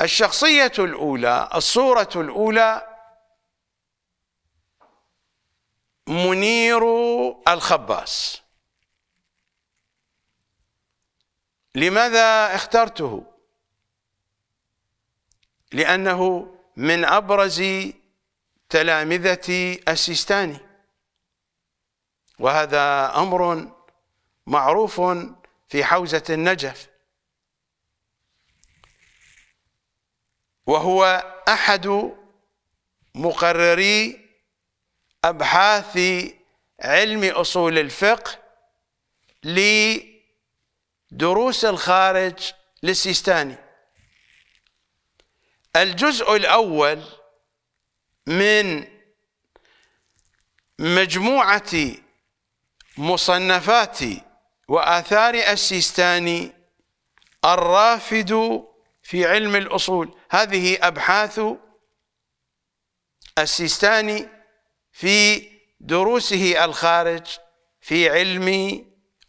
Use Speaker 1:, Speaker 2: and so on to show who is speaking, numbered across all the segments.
Speaker 1: الشخصية الأولى الصورة الأولى منير الخباس لماذا اخترته لأنه من أبرز تلامذة السيستاني وهذا أمر معروف في حوزة النجف وهو أحد مقرري أبحاث علم أصول الفقه لدروس الخارج للسيستاني الجزء الأول من مجموعة مصنفات وآثار السيستاني الرافد في علم الأصول هذه أبحاث السيستاني في دروسه الخارج في علم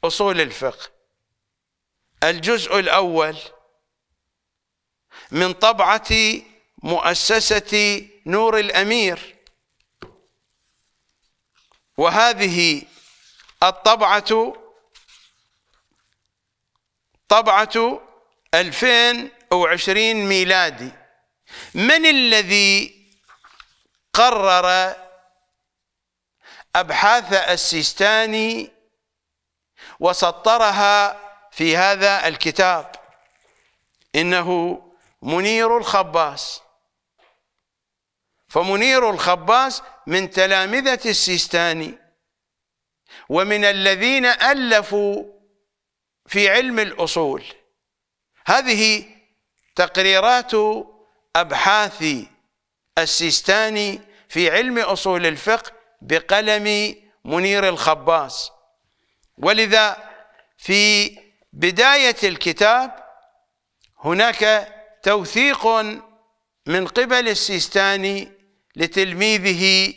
Speaker 1: أصول الفقه الجزء الأول من طبعة مؤسسة نور الأمير وهذه الطبعة طبعة 2000 أو عشرين ميلادي من الذي قرر أبحاث السيستاني وسطرها في هذا الكتاب إنه منير الخباس فمنير الخباس من تلامذة السيستاني ومن الذين ألفوا في علم الأصول هذه تقريرات أبحاث السيستاني في علم أصول الفقه بقلم منير الخباس ولذا في بداية الكتاب هناك توثيق من قبل السيستاني لتلميذه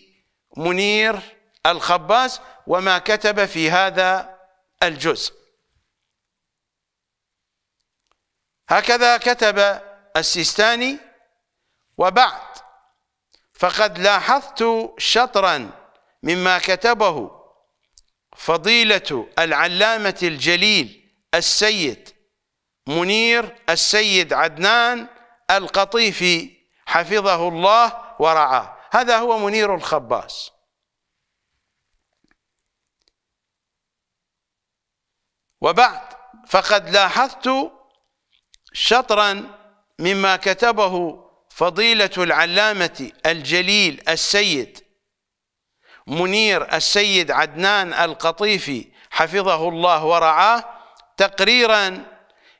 Speaker 1: منير الخباس وما كتب في هذا الجزء هكذا كتب السيستاني وبعد فقد لاحظت شطرا مما كتبه فضيلة العلامة الجليل السيد منير السيد عدنان القطيفي حفظه الله ورعاه هذا هو منير الخباس وبعد فقد لاحظت شطرا مما كتبه فضيلة العلامة الجليل السيد منير السيد عدنان القطيفي حفظه الله ورعاه تقريرا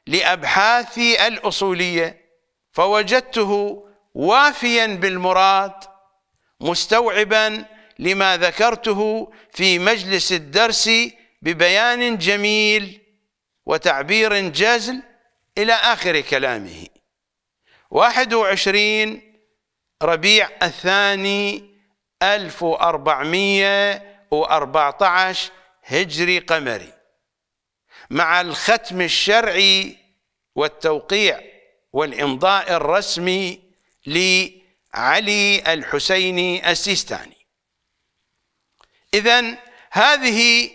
Speaker 1: لأبحاثي الأصولية فوجدته وافيا بالمراد مستوعبا لما ذكرته في مجلس الدرس ببيان جميل وتعبير جزل إلى آخر كلامه واحد وعشرين ربيع الثاني ألف وأربعمية وأربعة عشر هجري قمري مع الختم الشرعي والتوقيع والإمضاء الرسمي لعلي الحسيني السيستاني إذا هذه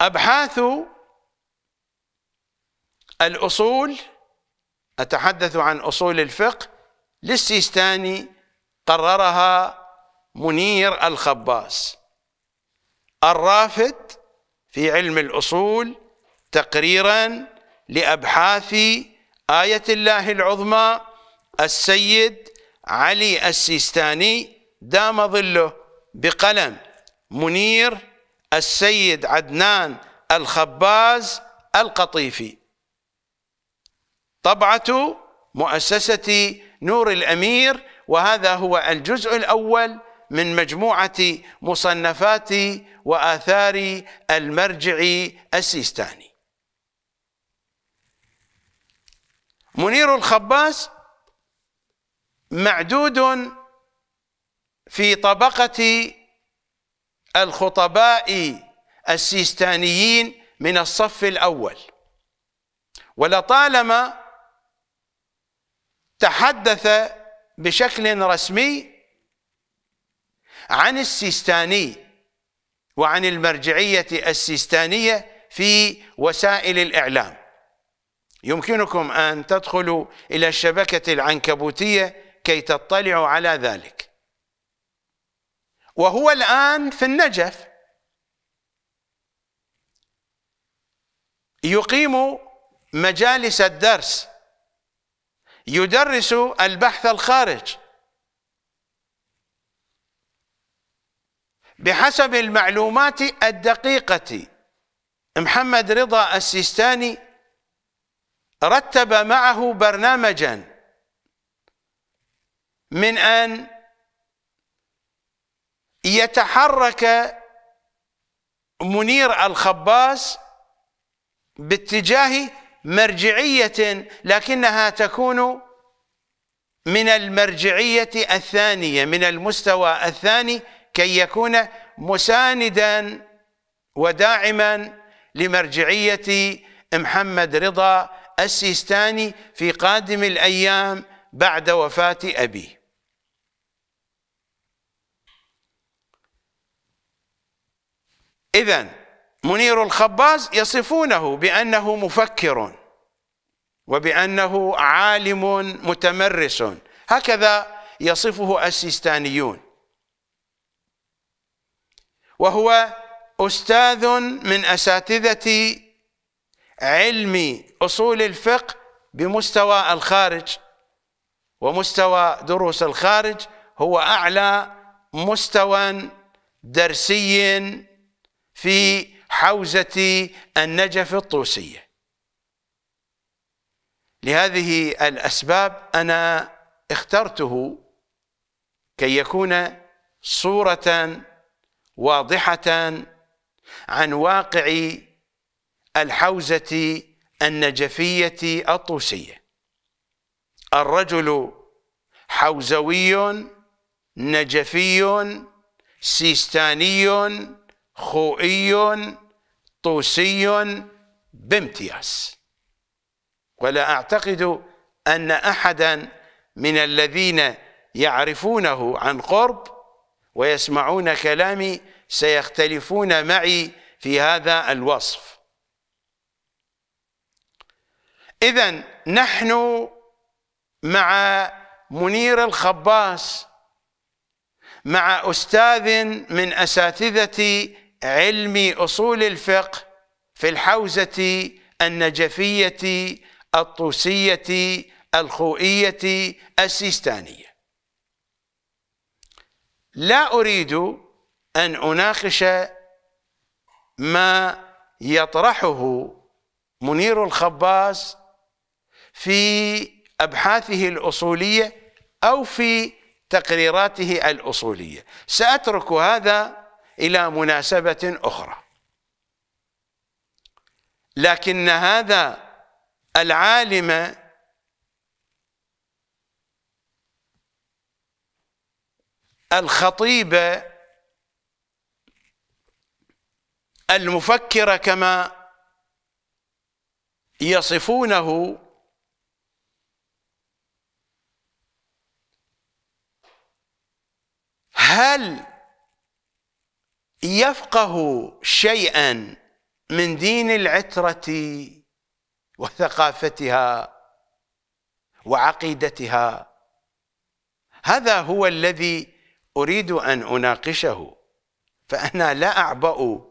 Speaker 1: أبحاث الأصول أتحدث عن أصول الفقه للسيستاني قررها منير الخباس الرافد في علم الأصول تقريرا لأبحاث آية الله العظمى السيد علي السيستاني دام ظله بقلم منير السيد عدنان الخباز القطيفي طبعة مؤسسة نور الأمير وهذا هو الجزء الأول من مجموعة مصنفات وآثار المرجع السيستاني منير الخباز معدود في طبقة الخطباء السيستانيين من الصف الأول ولطالما تحدث بشكل رسمي عن السيستاني وعن المرجعية السيستانية في وسائل الإعلام يمكنكم أن تدخلوا إلى الشبكة العنكبوتية كي تطلعوا على ذلك وهو الآن في النجف يقيم مجالس الدرس يدرس البحث الخارج بحسب المعلومات الدقيقة محمد رضا السيستاني رتب معه برنامجا من أن يتحرك منير الخباز باتجاه مرجعية لكنها تكون من المرجعية الثانية من المستوى الثاني كي يكون مساندا وداعما لمرجعية محمد رضا السيستاني في قادم الأيام بعد وفاة أبيه إذا منير الخباز يصفونه بأنه مفكر وبأنه عالم متمرس هكذا يصفه السيستانيون وهو أستاذ من أساتذة علم أصول الفقه بمستوى الخارج ومستوى دروس الخارج هو أعلى مستوى درسي في حوزة النجف الطوسية لهذه الأسباب أنا اخترته كي يكون صورة واضحة عن واقع الحوزة النجفية الطوسية الرجل حوزوي نجفي سيستاني خوئي طوسي بامتياز ولا أعتقد أن أحدا من الذين يعرفونه عن قرب ويسمعون كلامي سيختلفون معي في هذا الوصف إذا نحن مع منير الخباس مع أستاذ من أساتذة علم أصول الفقه في الحوزة النجفية الطوسية الخوئية السيستانية لا أريد أن أناقش ما يطرحه منير الخباز في أبحاثه الأصولية أو في تقريراته الأصولية سأترك هذا إلى مناسبة أخرى لكن هذا العالم الخطيب المفكر كما يصفونه هل يفقه شيئا من دين العترة وثقافتها وعقيدتها هذا هو الذي أريد أن أناقشه فأنا لا أعبأ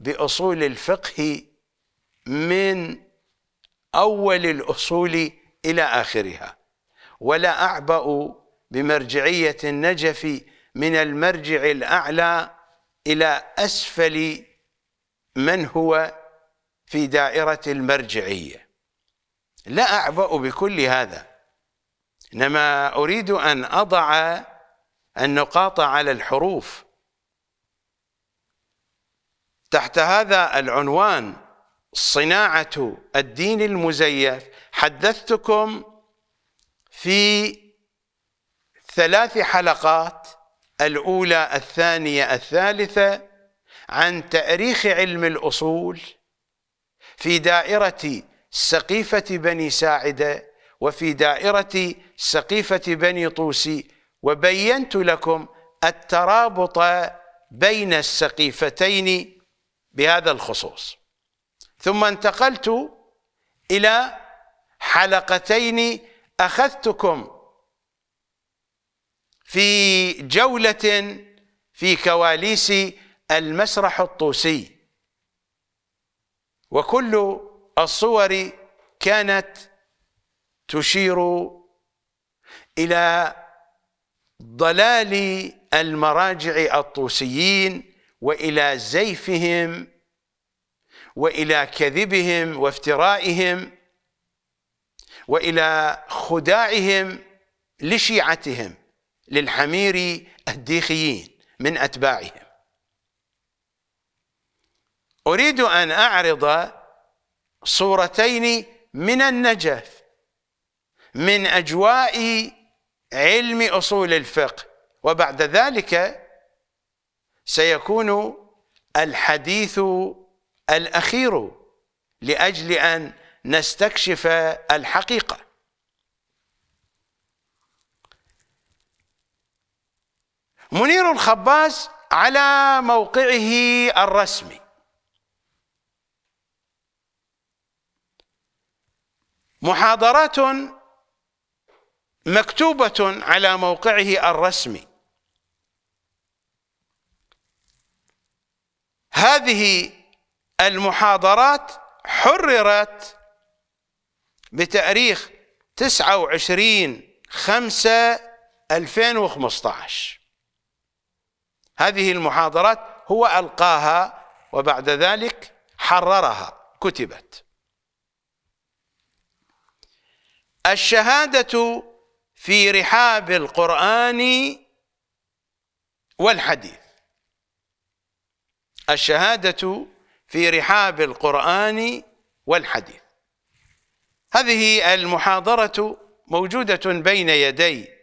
Speaker 1: بأصول الفقه من أول الأصول إلى آخرها ولا أعبأ بمرجعية النجف من المرجع الأعلى إلى أسفل من هو في دائرة المرجعية لا أعبأ بكل هذا إنما أريد أن أضع النقاط على الحروف تحت هذا العنوان صناعة الدين المزيف حدثتكم في ثلاث حلقات الأولى الثانية الثالثة عن تأريخ علم الأصول في دائرة سقيفة بني ساعدة وفي دائرة سقيفة بني طوسي وبينت لكم الترابط بين السقيفتين بهذا الخصوص ثم انتقلت إلى حلقتين أخذتكم في جولة في كواليس المسرح الطوسي وكل الصور كانت تشير إلى ضلال المراجع الطوسيين وإلى زيفهم وإلى كذبهم وافترائهم وإلى خداعهم لشيعتهم للحميري الديخيين من أتباعهم أريد أن أعرض صورتين من النجف من أجواء علم أصول الفقه وبعد ذلك سيكون الحديث الأخير لأجل أن نستكشف الحقيقه منير الخباز على موقعه الرسمي محاضرات مكتوبة على موقعه الرسمي هذه المحاضرات حررت بتاريخ خمسة ألفين وخمسطعش هذه المحاضرات هو ألقاها وبعد ذلك حررها كتبت الشهادة في رحاب القرآن والحديث الشهادة في رحاب القرآن والحديث هذه المحاضرة موجودة بين يدي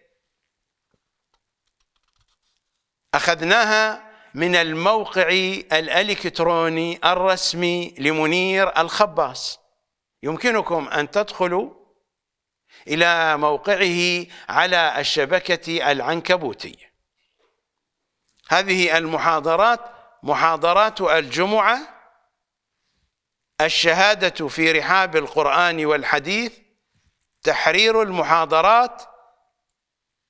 Speaker 1: أخذناها من الموقع الإلكتروني الرسمي لمنير الخباس يمكنكم أن تدخلوا إلى موقعه على الشبكة العنكبوتية هذه المحاضرات محاضرات الجمعة الشهادة في رحاب القرآن والحديث تحرير المحاضرات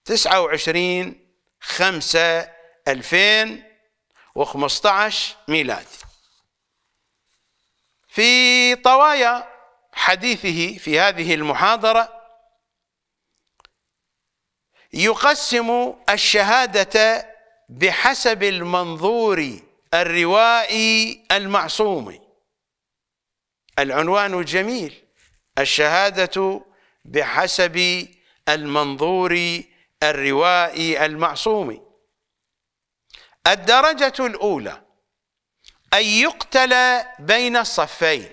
Speaker 1: 29 5 2015 ميلادي في طوايا حديثه في هذه المحاضرة يقسم الشهادة بحسب المنظور الروائي المعصوم العنوان الجميل الشهادة بحسب المنظور الروائي المعصوم الدرجة الأولى أن يقتل بين الصفين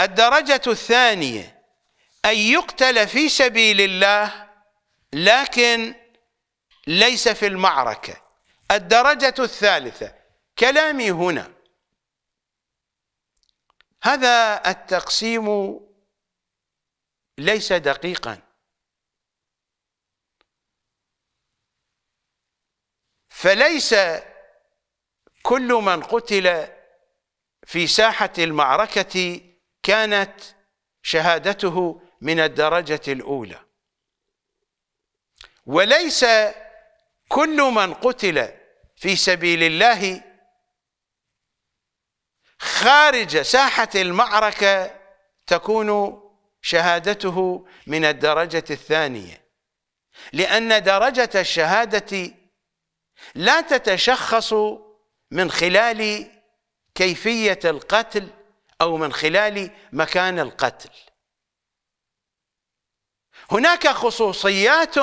Speaker 1: الدرجة الثانية أن يقتل في سبيل الله لكن ليس في المعركة الدرجة الثالثة كلامي هنا هذا التقسيم ليس دقيقاً فليس كل من قتل في ساحة المعركة كانت شهادته من الدرجة الأولى وليس كل من قتل في سبيل الله خارج ساحة المعركة تكون شهادته من الدرجة الثانية لأن درجة الشهادة لا تتشخص من خلال كيفية القتل أو من خلال مكان القتل هناك خصوصيات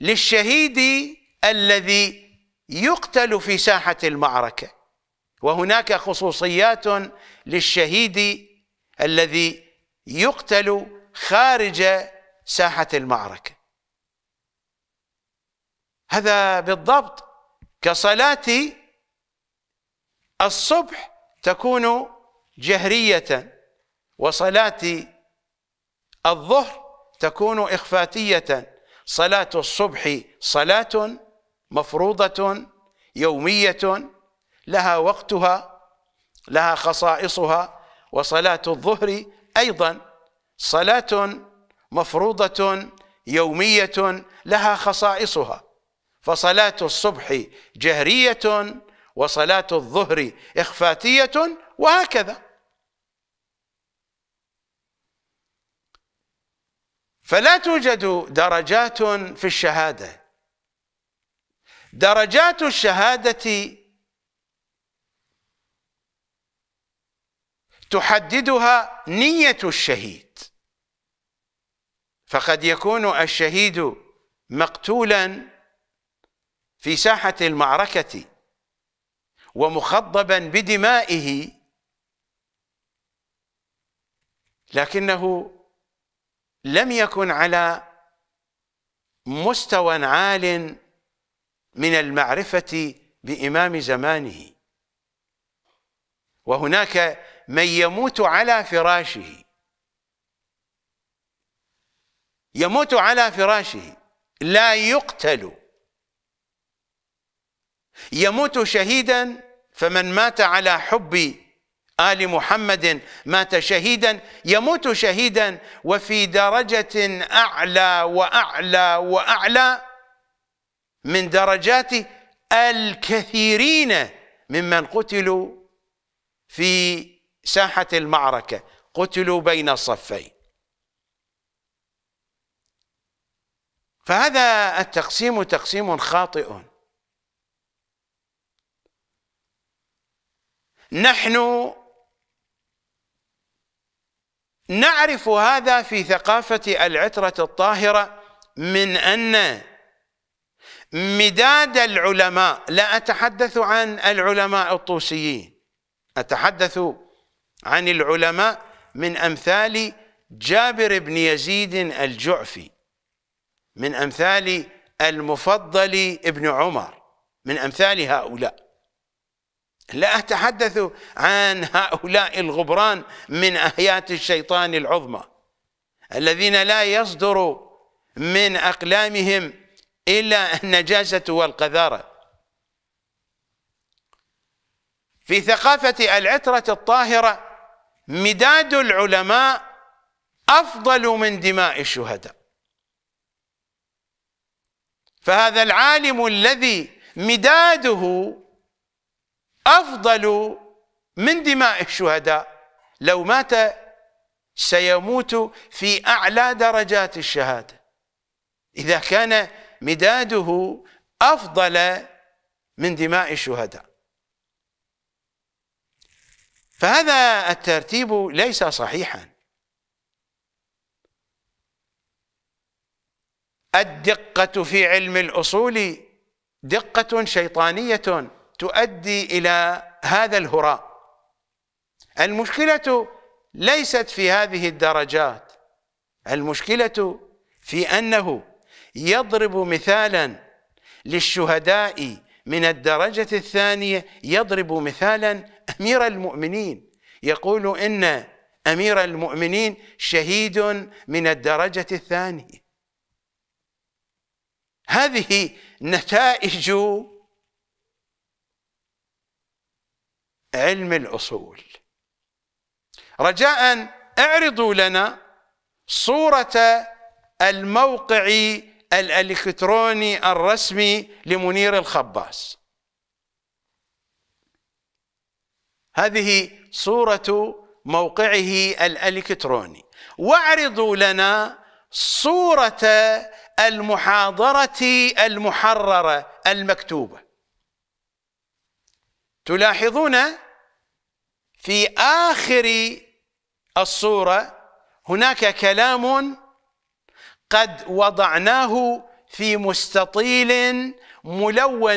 Speaker 1: للشهيد الذي يقتل في ساحة المعركة وهناك خصوصيات للشهيد الذي يقتل خارج ساحة المعركة هذا بالضبط كصلاة الصبح تكون جهرية وصلاة الظهر تكون إخفاتية صلاة الصبح صلاة مفروضة يومية لها وقتها لها خصائصها وصلاة الظهر أيضا صلاة مفروضة يومية لها خصائصها فصلاة الصبح جهرية وصلاة الظهر إخفاتية وهكذا فلا توجد درجات في الشهادة درجات الشهادة تحددها نية الشهيد فقد يكون الشهيد مقتولا في ساحة المعركة ومخضبا بدمائه لكنه لم يكن على مستوى عال من المعرفة بإمام زمانه وهناك من يموت على فراشه يموت على فراشه لا يقتل يموت شهيدا فمن مات على حب آل محمد مات شهيدا يموت شهيدا وفي درجة أعلى وأعلى وأعلى من درجات الكثيرين ممن قتلوا في ساحة المعركة قتلوا بين الصفين فهذا التقسيم تقسيم خاطئ نحن نعرف هذا في ثقافة العترة الطاهرة من أن مداد العلماء لا أتحدث عن العلماء الطوسيين أتحدث عن العلماء من أمثال جابر بن يزيد الجعفي من أمثال المفضل ابن عمر من أمثال هؤلاء لا أتحدث عن هؤلاء الغبران من أهيات الشيطان العظمى الذين لا يصدر من أقلامهم إلا النجاسة والقذارة في ثقافة العترة الطاهرة مداد العلماء أفضل من دماء الشهداء فهذا العالم الذي مداده أفضل من دماء الشهداء لو مات سيموت في أعلى درجات الشهادة إذا كان مداده أفضل من دماء الشهداء فهذا الترتيب ليس صحيحا الدقة في علم الأصول دقة شيطانية تؤدي إلى هذا الهراء المشكلة ليست في هذه الدرجات المشكلة في أنه يضرب مثالا للشهداء من الدرجة الثانية يضرب مثالا أمير المؤمنين يقول إن أمير المؤمنين شهيد من الدرجة الثانية هذه نتائج علم الأصول رجاء اعرضوا لنا صورة الموقع الإلكتروني الرسمي لمنير الخباس هذه صورة موقعه الإلكتروني واعرضوا لنا صورة المحاضرة المحررة المكتوبة تلاحظون في آخر الصورة هناك كلام قد وضعناه في مستطيل ملون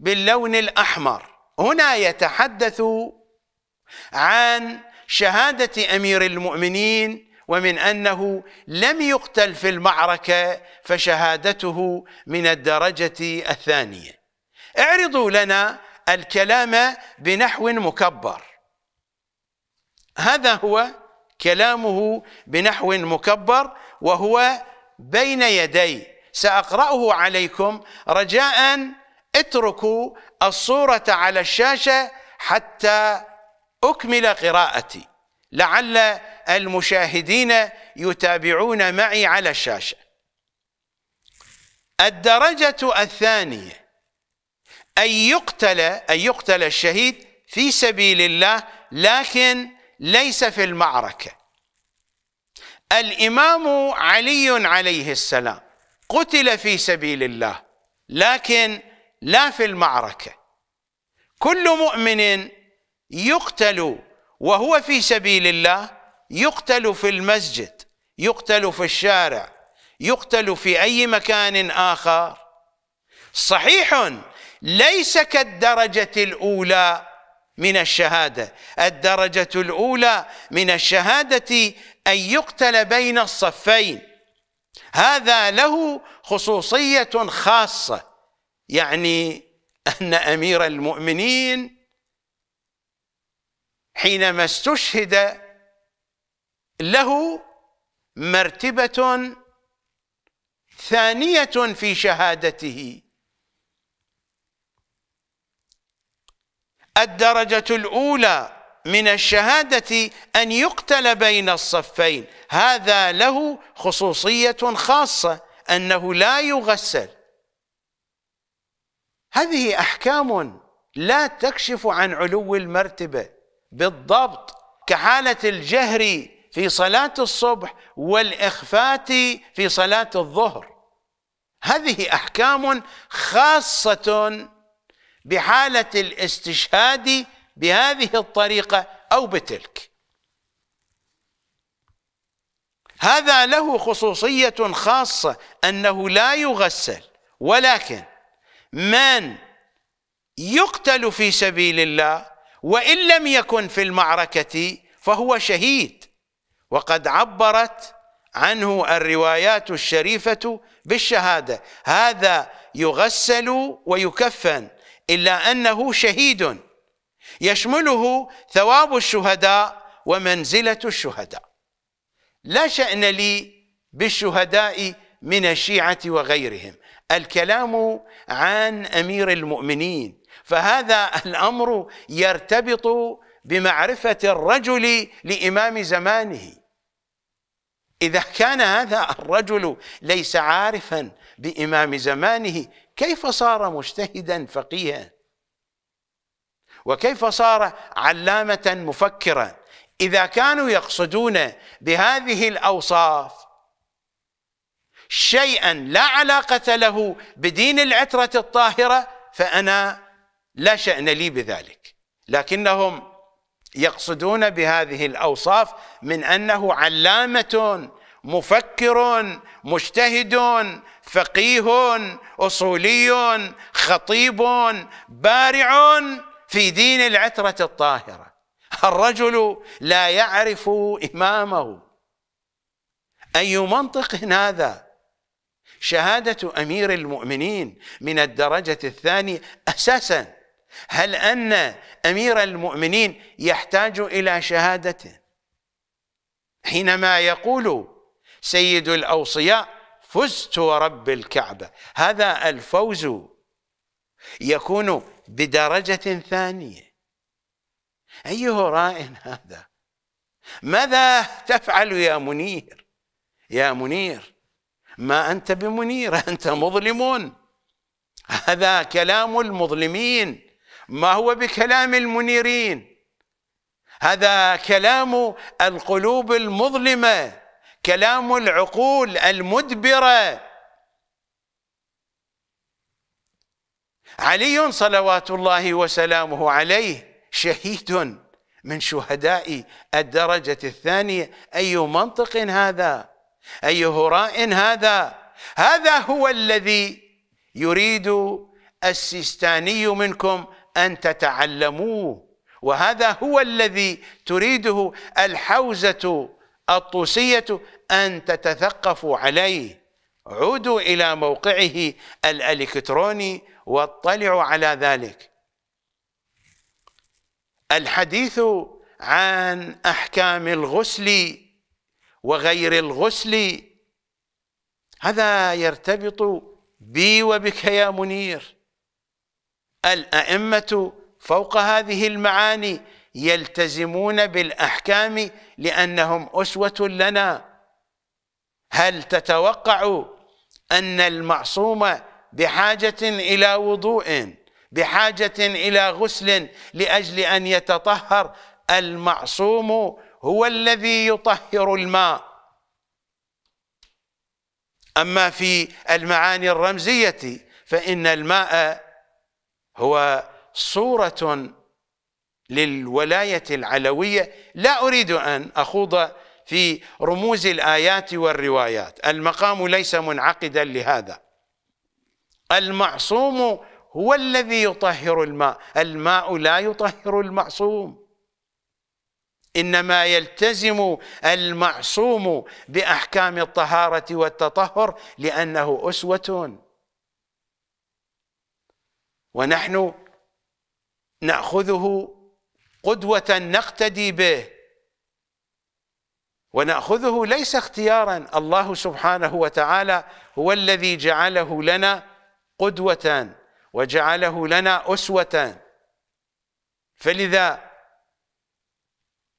Speaker 1: باللون الأحمر هنا يتحدث عن شهادة أمير المؤمنين ومن أنه لم يقتل في المعركة فشهادته من الدرجة الثانية اعرضوا لنا الكلام بنحو مكبر هذا هو كلامه بنحو مكبر وهو بين يدي سأقرأه عليكم رجاء اتركوا الصورة على الشاشة حتى أكمل قراءتي لعل المشاهدين يتابعون معي على الشاشة الدرجة الثانية أن يقتل أن يقتل الشهيد في سبيل الله لكن ليس في المعركة الإمام علي عليه السلام قتل في سبيل الله لكن لا في المعركة كل مؤمن يقتل وهو في سبيل الله يقتل في المسجد يقتل في الشارع يقتل في أي مكان آخر صحيح ليس كالدرجة الأولى من الشهادة الدرجة الأولى من الشهادة أن يقتل بين الصفين هذا له خصوصية خاصة يعني أن أمير المؤمنين حينما استشهد له مرتبة ثانية في شهادته الدرجة الأولى من الشهادة أن يقتل بين الصفين هذا له خصوصية خاصة أنه لا يغسل هذه أحكام لا تكشف عن علو المرتبة بالضبط كحالة الجهر في صلاة الصبح والإخفات في صلاة الظهر هذه أحكام خاصة بحالة الاستشهاد بهذه الطريقة أو بتلك هذا له خصوصية خاصة أنه لا يغسل ولكن من يقتل في سبيل الله وإن لم يكن في المعركة فهو شهيد وقد عبرت عنه الروايات الشريفة بالشهادة هذا يغسل ويكفن إلا أنه شهيد يشمله ثواب الشهداء ومنزلة الشهداء لا شأن لي بالشهداء من الشيعة وغيرهم الكلام عن أمير المؤمنين فهذا الأمر يرتبط بمعرفة الرجل لإمام زمانه إذا كان هذا الرجل ليس عارفا بإمام زمانه كيف صار مجتهدا فقيها وكيف صار علامة مفكرا إذا كانوا يقصدون بهذه الأوصاف شيئا لا علاقة له بدين العترة الطاهرة فأنا لا شأن لي بذلك لكنهم يقصدون بهذه الأوصاف من أنه علامة مفكر مجتهد فقيه اصولي خطيب بارع في دين العتره الطاهره الرجل لا يعرف امامه اي منطق هذا شهاده امير المؤمنين من الدرجه الثانيه اساسا هل ان امير المؤمنين يحتاج الى شهادته حينما يقول سيد الاوصياء فزت ورب الكعبة هذا الفوز يكون بدرجة ثانية أيه راء هذا ماذا تفعل يا منير يا منير ما أنت بمنير أنت مظلم هذا كلام المظلمين ما هو بكلام المنيرين هذا كلام القلوب المظلمه كلام العقول المدبره علي صلوات الله وسلامه عليه شهيد من شهداء الدرجه الثانيه اي منطق هذا اي هراء هذا هذا هو الذي يريد السيستاني منكم ان تتعلموه وهذا هو الذي تريده الحوزه الطوسية أن تتثقفوا عليه عودوا إلى موقعه الإلكتروني واطلعوا على ذلك الحديث عن أحكام الغسل وغير الغسل هذا يرتبط بي وبك يا منير الأئمة فوق هذه المعاني يلتزمون بالاحكام لانهم اسوه لنا هل تتوقع ان المعصوم بحاجه الى وضوء بحاجه الى غسل لاجل ان يتطهر المعصوم هو الذي يطهر الماء اما في المعاني الرمزيه فان الماء هو صوره للولاية العلوية لا أريد أن أخوض في رموز الآيات والروايات المقام ليس منعقدا لهذا المعصوم هو الذي يطهر الماء الماء لا يطهر المعصوم إنما يلتزم المعصوم بأحكام الطهارة والتطهر لأنه أسوة ونحن نأخذه قدوة نقتدي به ونأخذه ليس اختيارا الله سبحانه وتعالى هو الذي جعله لنا قدوة وجعله لنا أسوة فلذا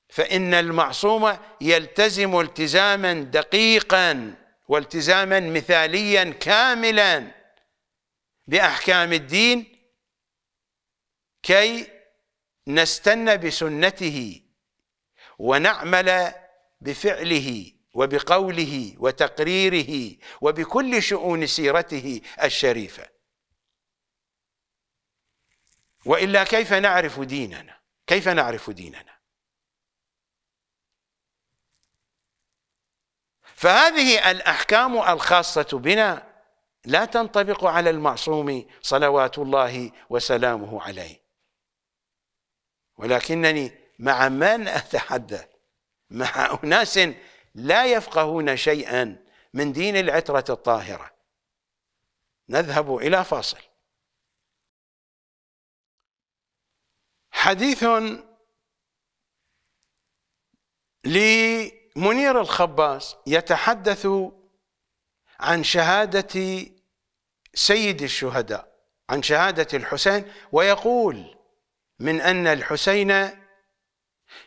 Speaker 1: فإن المعصوم يلتزم التزاما دقيقا والتزاما مثاليا كاملا بأحكام الدين كي نستنى بسنته ونعمل بفعله وبقوله وتقريره وبكل شؤون سيرته الشريفة وإلا كيف نعرف ديننا كيف نعرف ديننا فهذه الأحكام الخاصة بنا لا تنطبق على المعصوم صلوات الله وسلامه عليه ولكنني مع من أتحدى مع أناس لا يفقهون شيئا من دين العترة الطاهرة نذهب إلى فاصل حديث لمنير الخباز يتحدث عن شهادة سيد الشهداء عن شهادة الحسين ويقول من أن الحسين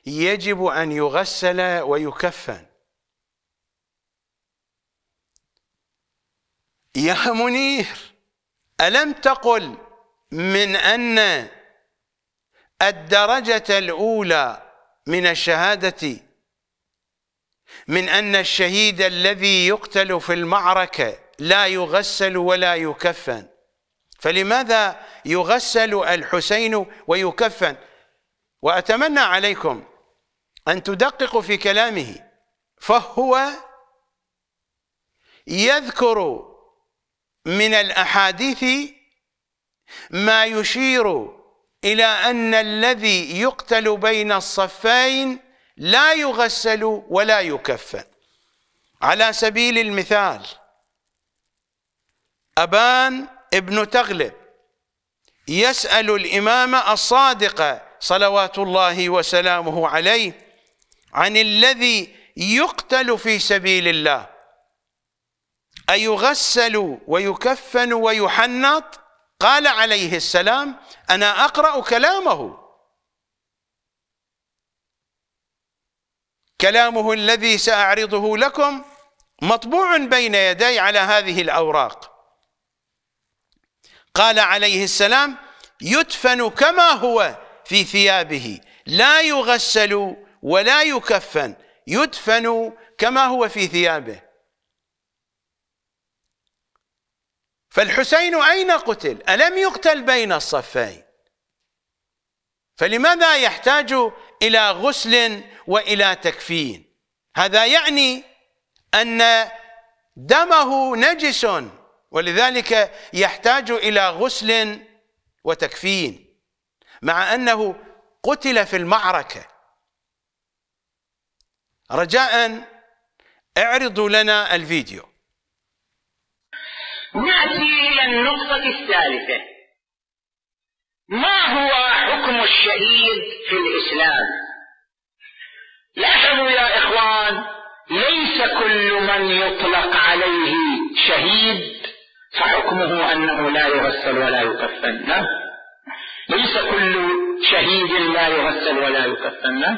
Speaker 1: يجب أن يغسل ويكفن يا منير ألم تقل من أن الدرجة الأولى من الشهادة من أن الشهيد الذي يقتل في المعركة لا يغسل ولا يكفن فلماذا يغسل الحسين ويكفن وأتمنى عليكم أن تدققوا في كلامه فهو يذكر من الأحاديث ما يشير إلى أن الذي يقتل بين الصفين لا يغسل ولا يكفن على سبيل المثال أبان ابن تغلب يسأل الإمام الصادق صلوات الله وسلامه عليه عن الذي يقتل في سبيل الله أيغسل ويكفن ويحنط قال عليه السلام أنا أقرأ كلامه كلامه الذي سأعرضه لكم مطبوع بين يدي على هذه الأوراق قال عليه السلام يدفن كما هو في ثيابه لا يغسل ولا يكفن يدفن كما هو في ثيابه فالحسين أين قتل ألم يقتل بين الصفين فلماذا يحتاج إلى غسل وإلى تكفين هذا يعني أن دمه نجس ولذلك يحتاج إلى غسل وتكفين مع أنه قتل في المعركة رجاء اعرضوا لنا الفيديو
Speaker 2: نأتي إلى النقطة الثالثة ما هو حكم الشهيد في الإسلام
Speaker 3: لاحظوا يا
Speaker 2: إخوان ليس كل من يطلق عليه شهيد فحكمه أنه لا يغسل ولا يكفن لا ليس كل شهيد لا يغسل ولا يكفن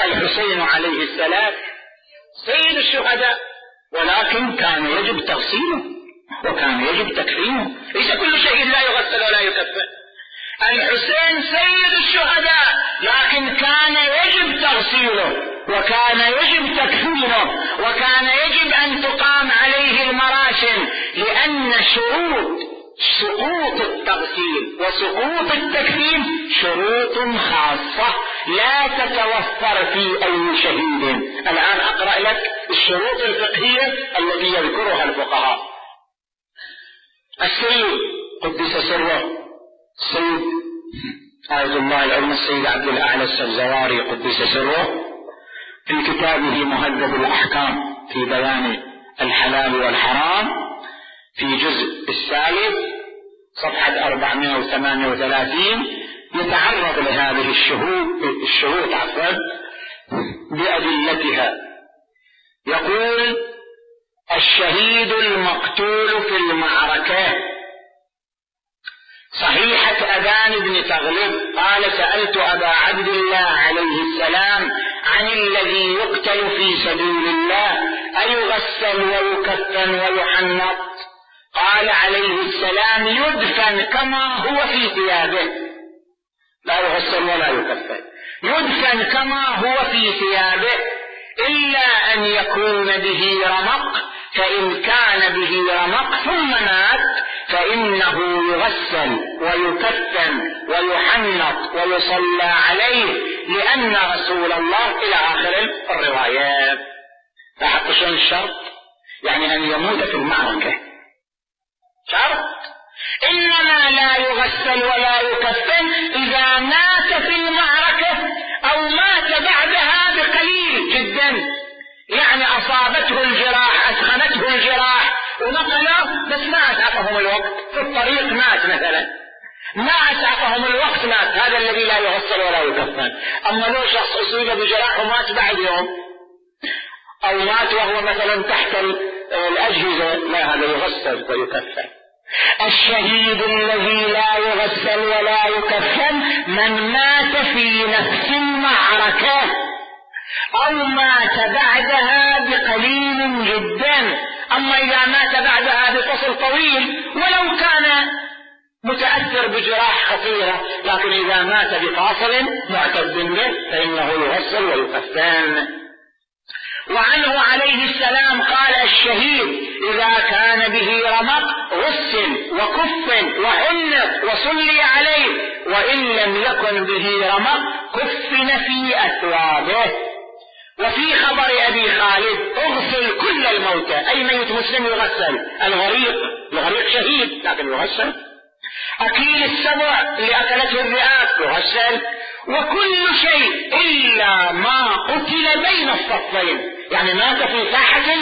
Speaker 2: الحسين عليه السلام سيد الشهداء ولكن كان يجب تغسيله وكان يجب تكفينه ليس كل شهيد لا يغسل ولا يكفن الحسين سيد الشهداء لكن كان يجب تغسيله وكان يجب تكفينه وكان يجب أن تقام عليه المراسم لأن شروط سقوط التغسيل وسقوط التكفين شروط خاصة لا تتوفر في أي شهيد الآن أقرأ لك الشروط الفقهية التي يذكرها الفقهاء السيد قدس سره السيد آية الله العلم السيد عبد الأعلى السبزواري قدس سره في كتابه مهذب الأحكام في بيان الحلال والحرام في جزء الثالث صفحة 438 يتعرض لهذه الشهود الشهود عفوا بأدلتها يقول الشهيد المقتول في المعركة صحيحة أذان بن تغلب قال سألت أبا عبد الله عليه السلام عن الذي يقتل في سبيل الله أيغسل ويكفن ويحنط قال عليه السلام يدفن كما هو في ثيابه لا يغسل ولا يكفن يدفن كما هو في ثيابه إلا أن يكون به رمق فإن كان به رمق ثم مات فإنه يغسل ويكتم ويحنط ويصلى عليه لأن رسول الله إلى آخر الروايات فحط شن الشرط يعني أن يموت في المعركة شرط إنما لا يغسل ولا يكفن إذا مات في المعركة أو مات بعدها بقليل جدا يعني أصابته الجراح أسخنته الجراح ونقلوا بس ما أسعفهم الوقت في الطريق مات مثلا ما أسعفهم الوقت مات هذا الذي لا يغسل ولا يكفن أما لو شخص أصيب بجراح ومات بعد يوم أو مات وهو مثلا تحت الأجهزة لا هذا يغسل ويكفن الشهيد الذي لا يغسل ولا يكفن من مات في نفس المعركة أو مات بعدها بقليل جدا أما إذا مات بعدها بفصل طويل ولو كان متأثر بجراح خطيرة لكن إذا مات بفاصل معتد به فإنه يغسل ويقفان وعنه عليه السلام قال الشهيد إذا كان به رمق غسل وكف وحنق وصلي عليه وإن لم يكن به رمق كفن في أثوابه وفي خبر أبي خالد اغسل كل الموتى أي ميت مسلم يغسل الغريق الغريق شهيد لكن يغسل أكيل السبع اللي أكلته الرئات يغسل وكل شيء إلا ما قتل بين الصفين يعني مات في ساحة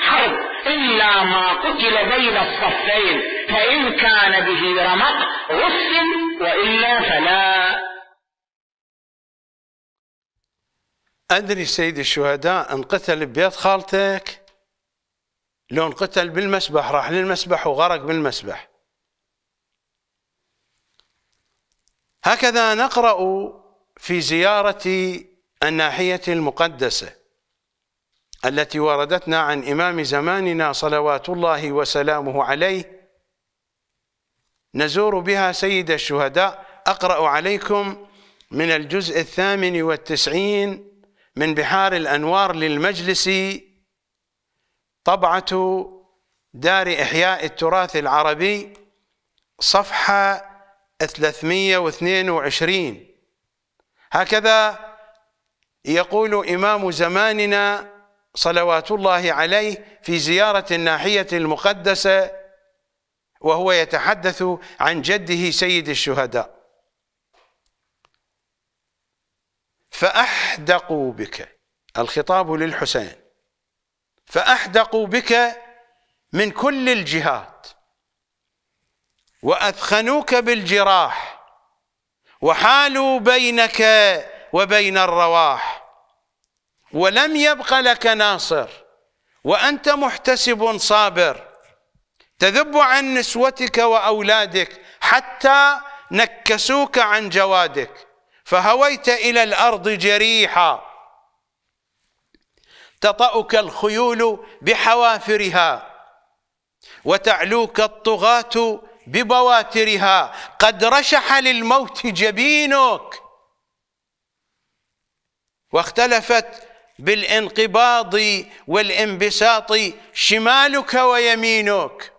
Speaker 2: حرب إلا ما قتل بين الصفين فإن كان به رمق غسل وإلا فلا
Speaker 1: أدري سيد الشهداء انقتل ببيت خالتك لو انقتل بالمسبح راح للمسبح وغرق بالمسبح هكذا نقرأ في زيارة الناحية المقدسة التي وردتنا عن إمام زماننا صلوات الله وسلامه عليه نزور بها سيد الشهداء أقرأ عليكم من الجزء الثامن والتسعين من بحار الأنوار للمجلس طبعة دار إحياء التراث العربي صفحة 322 هكذا يقول إمام زماننا صلوات الله عليه في زيارة الناحية المقدسة وهو يتحدث عن جده سيد الشهداء فأحدقوا بك الخطاب للحسين فأحدقوا بك من كل الجهات وأثخنوك بالجراح وحالوا بينك وبين الرواح ولم يبق لك ناصر وأنت محتسب صابر تذب عن نسوتك وأولادك حتى نكسوك عن جوادك فهويت إلى الأرض جريحا تطأك الخيول بحوافرها وتعلوك الطغاة ببواترها قد رشح للموت جبينك واختلفت بالانقباض والانبساط شمالك ويمينك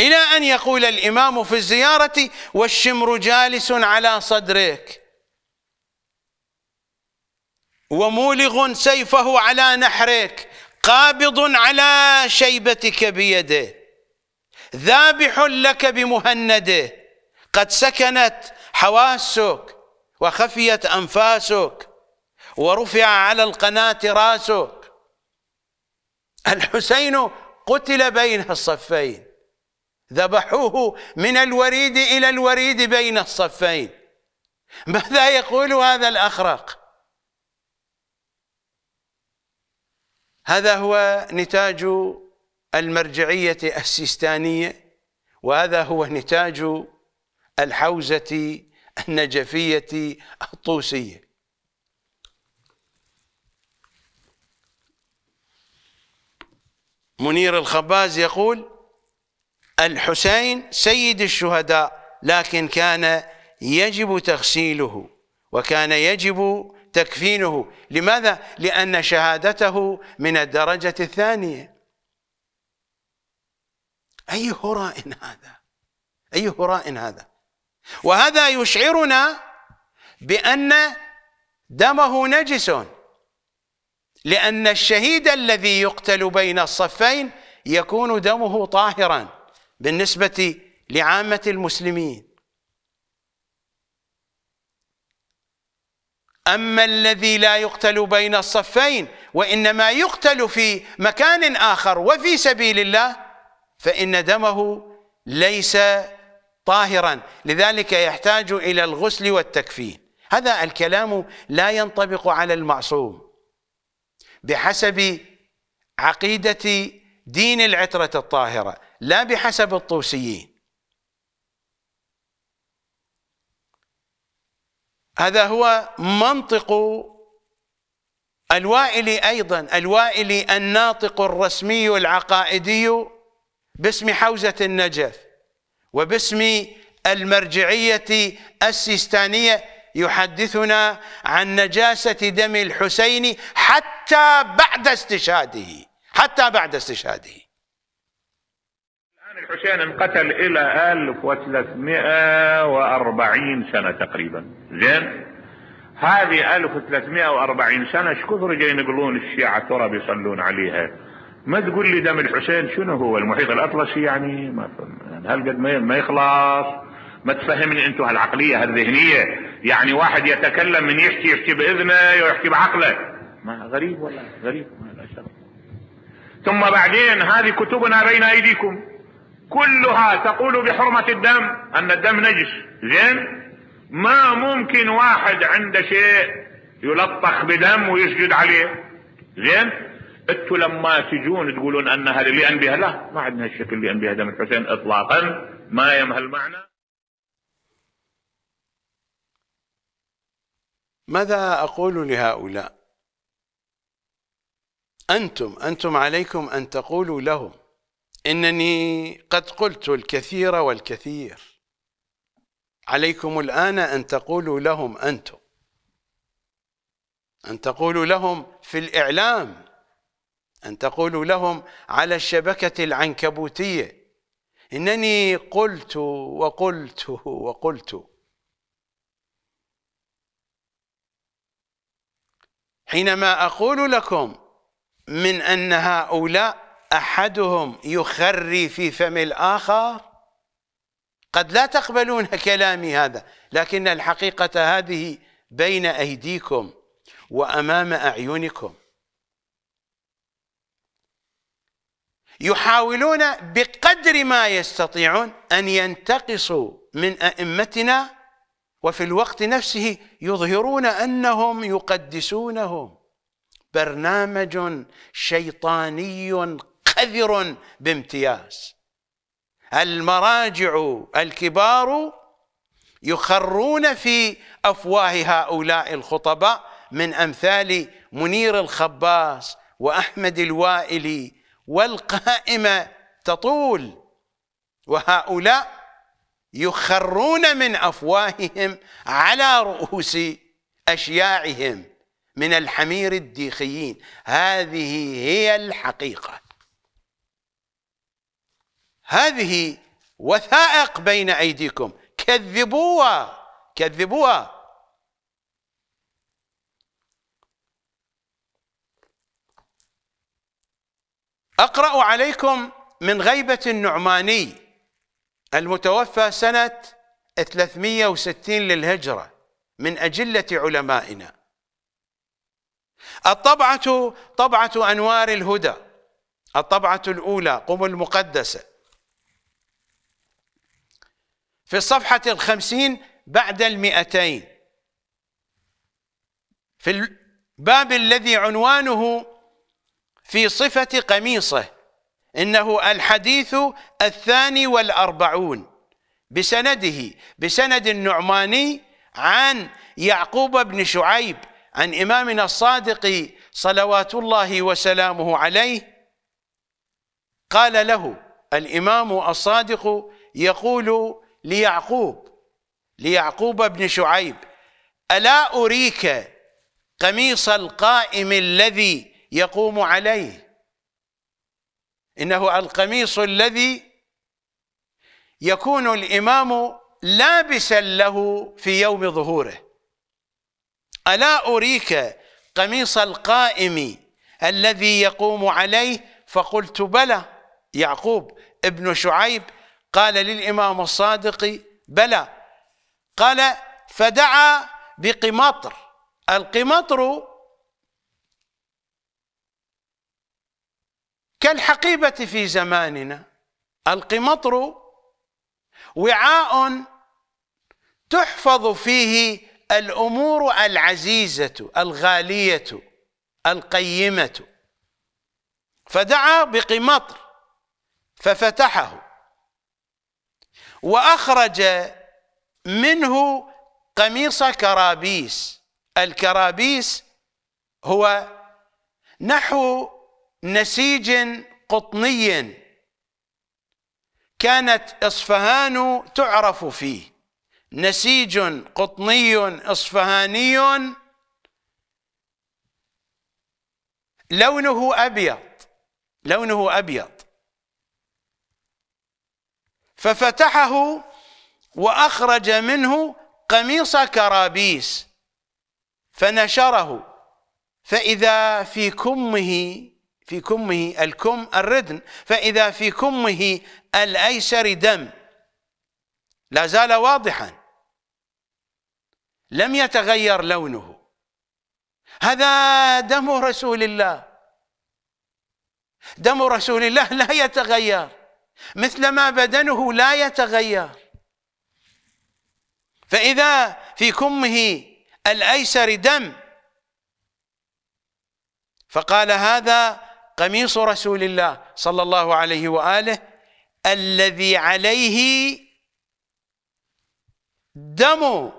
Speaker 1: إلى أن يقول الإمام في الزيارة والشمر جالس على صدرك ومولغ سيفه على نحرك قابض على شيبتك بيده ذابح لك بمهنده قد سكنت حواسك وخفيت أنفاسك ورفع على القناة راسك الحسين قتل بين الصفين ذبحوه من الوريد إلى الوريد بين الصفين ماذا يقول هذا الأخرق هذا هو نتاج المرجعية السيستانية وهذا هو نتاج الحوزة النجفية الطوسية منير الخباز يقول الحسين سيد الشهداء لكن كان يجب تغسيله وكان يجب تكفينه لماذا؟ لأن شهادته من الدرجة الثانية أي هراء هذا أي هراء هذا وهذا يشعرنا بأن دمه نجس لأن الشهيد الذي يقتل بين الصفين يكون دمه طاهرا بالنسبة لعامة المسلمين أما الذي لا يقتل بين الصفين وإنما يقتل في مكان آخر وفي سبيل الله فإن دمه ليس طاهرا لذلك يحتاج إلى الغسل والتكفين هذا الكلام لا ينطبق على المعصوم بحسب عقيدة دين العترة الطاهرة لا بحسب الطوسيين هذا هو منطق الوائلي أيضا الوائلي الناطق الرسمي العقائدي باسم حوزة النجف وباسم المرجعية السيستانية يحدثنا عن نجاسة دم الحسين حتى بعد استشهاده حتى بعد استشهاده
Speaker 4: الحسين انقتل الى 1340 سنة تقريبا زين هذه 1340 سنة شكثر كثر جايين يقولون الشيعة ترى بيصلون عليها ما تقول لي دم الحسين شنو هو المحيط الاطلسي يعني ما يعني هالقد ما يخلص ما تفهمني انتم هالعقلية هالذهنية يعني واحد يتكلم من يحكي يحكي باذنه ويحكي بعقله ما غريب والله غريب ما ثم بعدين هذه كتبنا بين ايديكم كلها تقول بحرمة الدم أن الدم نجس زين ما ممكن واحد عنده شيء يلطخ بدم ويسجد عليه زين انتوا لما تجون تقولون انها للانبياء لا ما عندنا الشكل للانبياء دم الحسين اطلاقا ما يمهى المعنى
Speaker 1: ماذا اقول لهؤلاء انتم انتم عليكم ان تقولوا لهم انني قد قلت الكثير والكثير عليكم الان ان تقولوا لهم انتم ان تقولوا لهم في الاعلام ان تقولوا لهم على الشبكه العنكبوتيه انني قلت وقلت وقلت حينما اقول لكم من ان هؤلاء أحدهم يخري في فم الآخر قد لا تقبلون كلامي هذا لكن الحقيقة هذه بين أيديكم وأمام أعينكم يحاولون بقدر ما يستطيعون أن ينتقصوا من أئمتنا وفي الوقت نفسه يظهرون أنهم يقدسونهم برنامج شيطاني حذر بامتياز المراجع الكبار يخرون في افواه هؤلاء الخطباء من امثال منير الخباس واحمد الوائلي والقائمه تطول وهؤلاء يخرون من افواههم على رؤوس اشياعهم من الحمير الديخيين هذه هي الحقيقه هذه وثائق بين أيديكم كذبوها كذبوها أقرأ عليكم من غيبة النعماني المتوفى سنة 360 للهجرة من أجلة علمائنا الطبعة طبعة أنوار الهدى الطبعة الأولى قم المقدسة في الصفحة الخمسين بعد المئتين في الباب الذي عنوانه في صفة قميصه إنه الحديث الثاني والأربعون بسنده بسند النعماني عن يعقوب بن شعيب عن إمامنا الصادق صلوات الله وسلامه عليه قال له الإمام الصادق يقول ليعقوب ليعقوب بن شعيب ألا أريك قميص القائم الذي يقوم عليه إنه القميص الذي يكون الإمام لابسا له في يوم ظهوره ألا أريك قميص القائم الذي يقوم عليه فقلت بلى يعقوب ابن شعيب قال للإمام الصادق بلى قال فدعا بقمطر القمطر كالحقيبة في زماننا القمطر وعاء تحفظ فيه الأمور العزيزة الغالية القيمة فدعا بقمطر ففتحه وأخرج منه قميص كرابيس الكرابيس هو نحو نسيج قطني كانت اصفهان تعرف فيه نسيج قطني اصفهاني لونه ابيض لونه ابيض ففتحه واخرج منه قميص كرابيس فنشره فاذا في كمه في كمه الكم الردن فاذا في كمه الايسر دم لا زال واضحا لم يتغير لونه هذا دم رسول الله دم رسول الله لا يتغير مثلما بدنه لا يتغير فإذا في كمه الأيسر دم فقال هذا قميص رسول الله صلى الله عليه وآله الذي عليه دم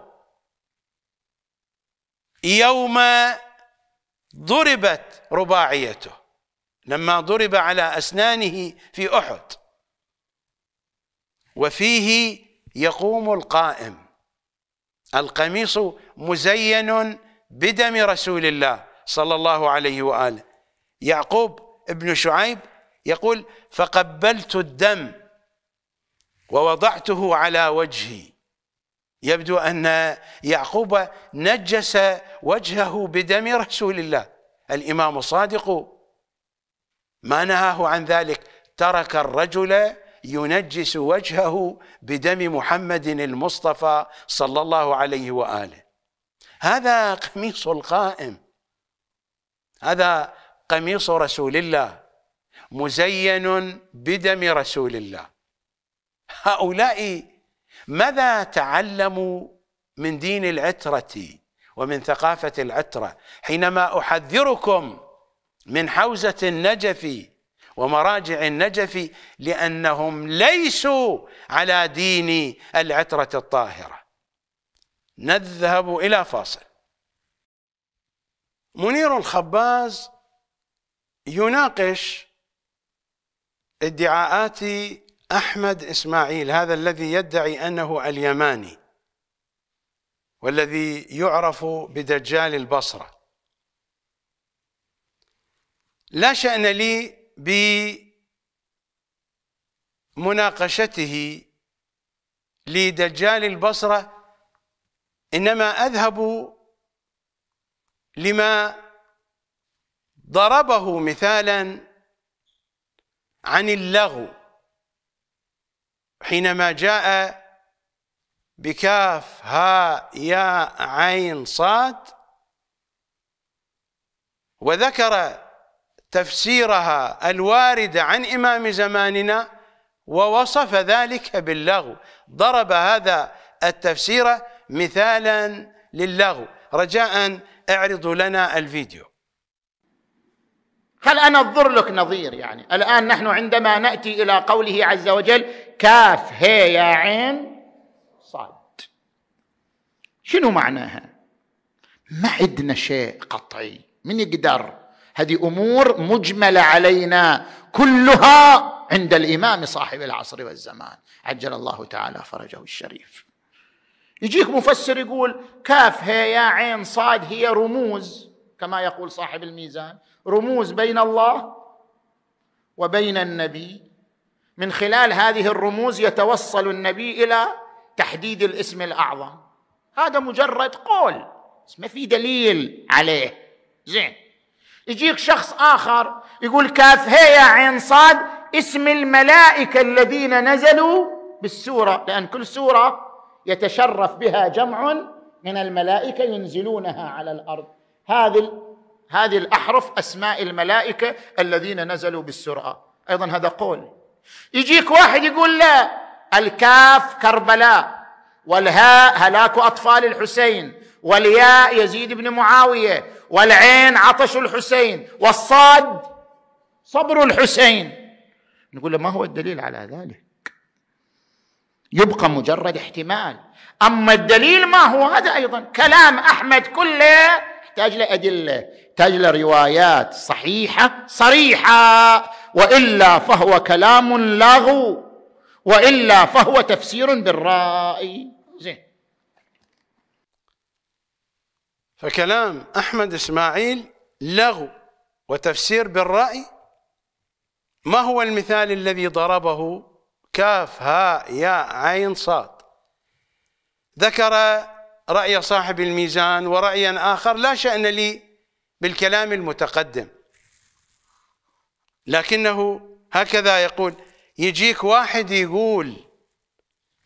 Speaker 1: يوم ضربت رباعيته لما ضرب على أسنانه في أحد وفيه يقوم القائم القميص مزين بدم رسول الله صلى الله عليه واله يعقوب ابن شعيب يقول فقبلت الدم ووضعته على وجهي يبدو ان يعقوب نجس وجهه بدم رسول الله الامام الصادق ما نهاه عن ذلك ترك الرجل ينجس وجهه بدم محمد المصطفى صلى الله عليه واله هذا قميص القائم هذا قميص رسول الله مزين بدم رسول الله هؤلاء ماذا تعلموا من دين العتره ومن ثقافه العتره حينما احذركم من حوزه النجف ومراجع النجف لأنهم ليسوا على دين العترة الطاهرة نذهب إلى فاصل منير الخباز يناقش ادعاءات أحمد إسماعيل هذا الذي يدعي أنه اليماني والذي يعرف بدجال البصرة لا شأن لي بمناقشته لدجال البصرة إنما أذهب لما ضربه مثالا عن اللغو حينما جاء بكاف ها يا عين صاد وذكر تفسيرها الوارده عن امام زماننا ووصف ذلك باللغو ضرب هذا التفسير مثالا للغو رجاء اعرضوا لنا الفيديو هل انا اضر لك نظير
Speaker 5: يعني الان نحن عندما ناتي الى قوله عز وجل كاف هي يا عين صاد شنو معناها ما عندنا شيء قطعي من يقدر هذه امور مجمله علينا كلها عند الامام صاحب العصر والزمان عجل الله تعالى فرجه الشريف يجيك مفسر يقول كاف هي يا عين صاد هي رموز كما يقول صاحب الميزان رموز بين الله وبين النبي من خلال هذه الرموز يتوصل النبي الى تحديد الاسم الاعظم هذا مجرد قول ما في دليل عليه زين يجيك شخص آخر يقول كاف هي عين صاد اسم الملائكة الذين نزلوا بالسورة لأن كل سورة يتشرف بها جمع من الملائكة ينزلونها على الأرض هذه هذه الأحرف أسماء الملائكة الذين نزلوا بالسرعة أيضا هذا قول يجيك واحد يقول لا الكاف كربلاء والهاء هلاك أطفال الحسين والياء يزيد بن معاوية والعين عطش الحسين والصاد صبر الحسين نقول له ما هو الدليل على ذلك يبقى مجرد احتمال اما الدليل ما هو هذا ايضا كلام احمد كله يحتاج لادله يحتاج لروايات صحيحه صريحه والا فهو كلام لاغو والا فهو تفسير بالراي زين
Speaker 1: فكلام أحمد إسماعيل لغو وتفسير بالرأي ما هو المثال الذي ضربه كاف هاء ياء عين صاد ذكر رأي صاحب الميزان ورأيا آخر لا شأن لي بالكلام المتقدم لكنه هكذا يقول يجيك واحد يقول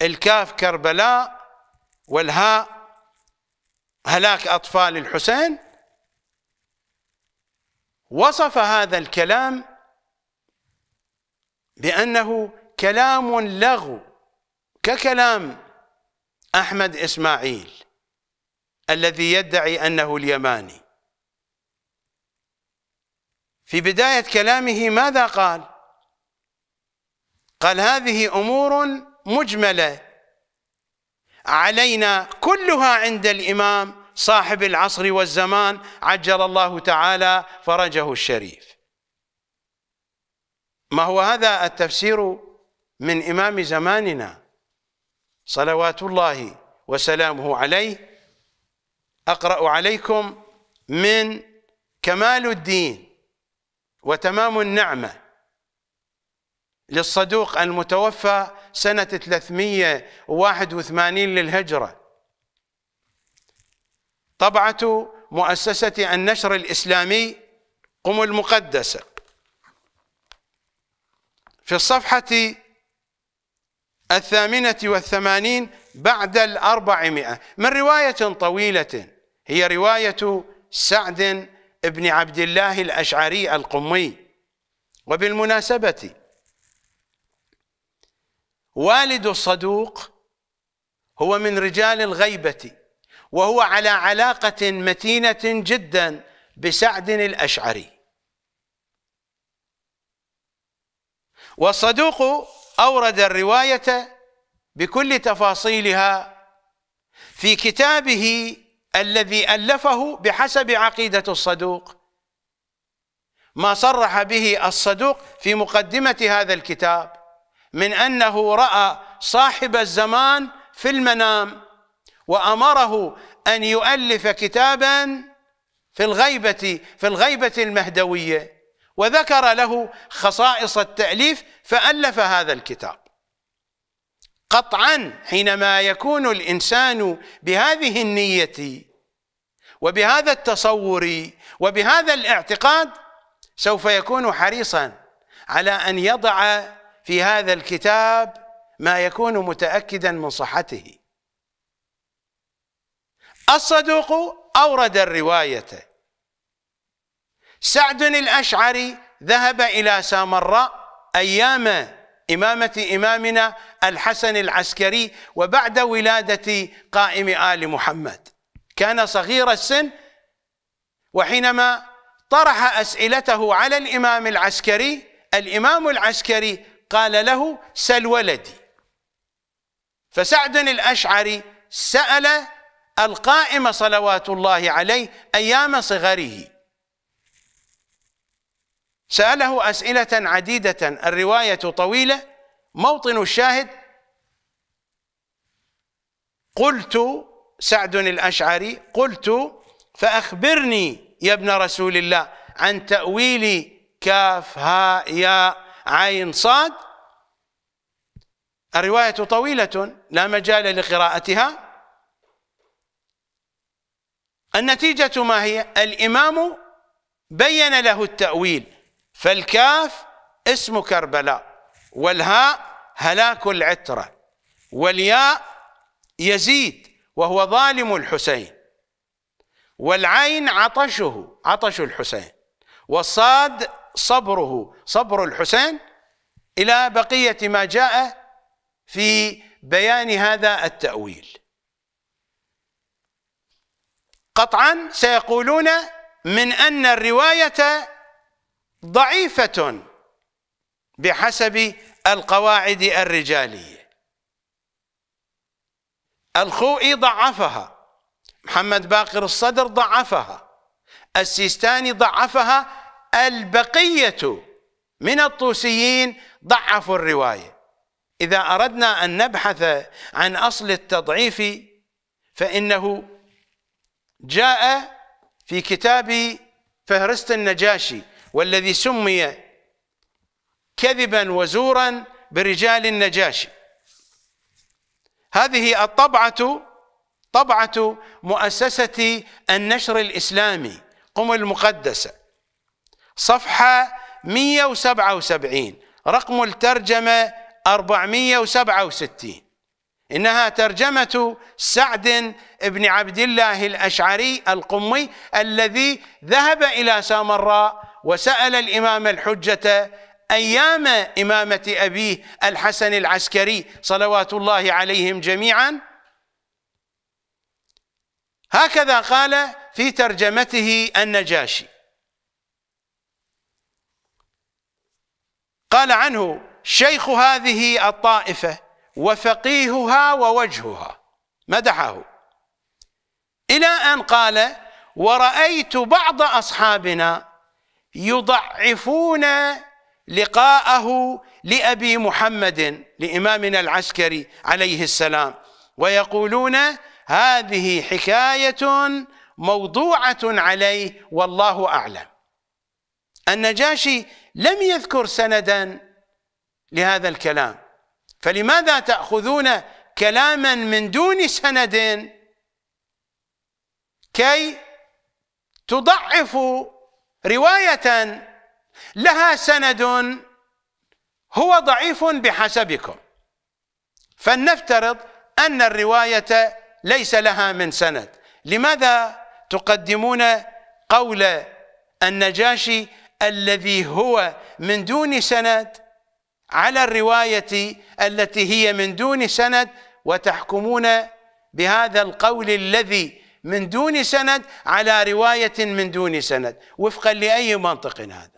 Speaker 1: الكاف كربلاء والهاء هلاك أطفال الحسين وصف هذا الكلام بأنه كلام لغو ككلام أحمد إسماعيل الذي يدعي أنه اليماني في بداية كلامه ماذا قال؟ قال هذه أمور مجملة علينا كلها عند الإمام صاحب العصر والزمان عجل الله تعالى فرجه الشريف ما هو هذا التفسير من إمام زماننا صلوات الله وسلامه عليه أقرأ عليكم من كمال الدين وتمام النعمة للصدوق المتوفى سنة 381 للهجرة طبعة مؤسسة النشر الإسلامي قم المقدسة في الصفحة الثامنة والثمانين بعد الأربعمائة من رواية طويلة هي رواية سعد بن عبد الله الأشعري القمي وبالمناسبة والد الصدوق هو من رجال الغيبة وهو على علاقة متينة جدا بسعد الأشعري والصدوق أورد الرواية بكل تفاصيلها في كتابه الذي ألفه بحسب عقيدة الصدوق ما صرح به الصدوق في مقدمة هذا الكتاب من انه راى صاحب الزمان في المنام وامره ان يؤلف كتابا في الغيبه في الغيبه المهدويه وذكر له خصائص التاليف فالف هذا الكتاب قطعا حينما يكون الانسان بهذه النيه وبهذا التصور وبهذا الاعتقاد سوف يكون حريصا على ان يضع في هذا الكتاب ما يكون متأكدا من صحته الصدوق أورد الرواية سعد الأشعري ذهب إلى سامراء أيام إمامة إمامنا الحسن العسكري وبعد ولادة قائم آل محمد كان صغير السن وحينما طرح أسئلته على الإمام العسكري الإمام العسكري قال له سل ولدي فسعد الأشعري سأل القائم صلوات الله عليه أيام صغره سأله أسئلة عديدة الرواية طويلة موطن الشاهد قلت سعد الأشعري قلت فأخبرني يا ابن رسول الله عن تأويل كاف هاء ياء عين صاد الرواية طويلة لا مجال لقراءتها النتيجة ما هي الإمام بين له التأويل فالكاف اسم كربلاء والهاء هلاك العترة والياء يزيد وهو ظالم الحسين والعين عطشه عطش الحسين والصاد صبره صبر الحسين إلى بقية ما جاء في بيان هذا التأويل قطعا سيقولون من أن الرواية ضعيفة بحسب القواعد الرجالية الخوئي ضعفها محمد باقر الصدر ضعفها السيستاني ضعفها البقية من الطوسيين ضعفوا الرواية إذا أردنا أن نبحث عن أصل التضعيف فإنه جاء في كتاب فهرست النجاشي والذي سمي كذبا وزورا برجال النجاشي هذه الطبعة طبعة مؤسسة النشر الإسلامي قم المقدسة صفحة 177 رقم الترجمة 467 إنها ترجمة سعد بن عبد الله الأشعري القمي الذي ذهب إلى سامراء وسأل الإمام الحجة أيام إمامة أبيه الحسن العسكري صلوات الله عليهم جميعا هكذا قال في ترجمته النجاشي قال عنه شيخ هذه الطائفة وفقيهها ووجهها مدحه إلى أن قال ورأيت بعض أصحابنا يضعفون لقاءه لأبي محمد لإمامنا العسكري عليه السلام ويقولون هذه حكاية موضوعة عليه والله أعلم النجاشي لم يذكر سندا لهذا الكلام فلماذا تأخذون كلاما من دون سند كي تضعفوا رواية لها سند هو ضعيف بحسبكم فلنفترض أن الرواية ليس لها من سند لماذا تقدمون قول النجاشي الذي هو من دون سند على الرواية التي هي من دون سند وتحكمون بهذا القول الذي من دون سند على رواية من دون سند وفقا لأي منطق هذا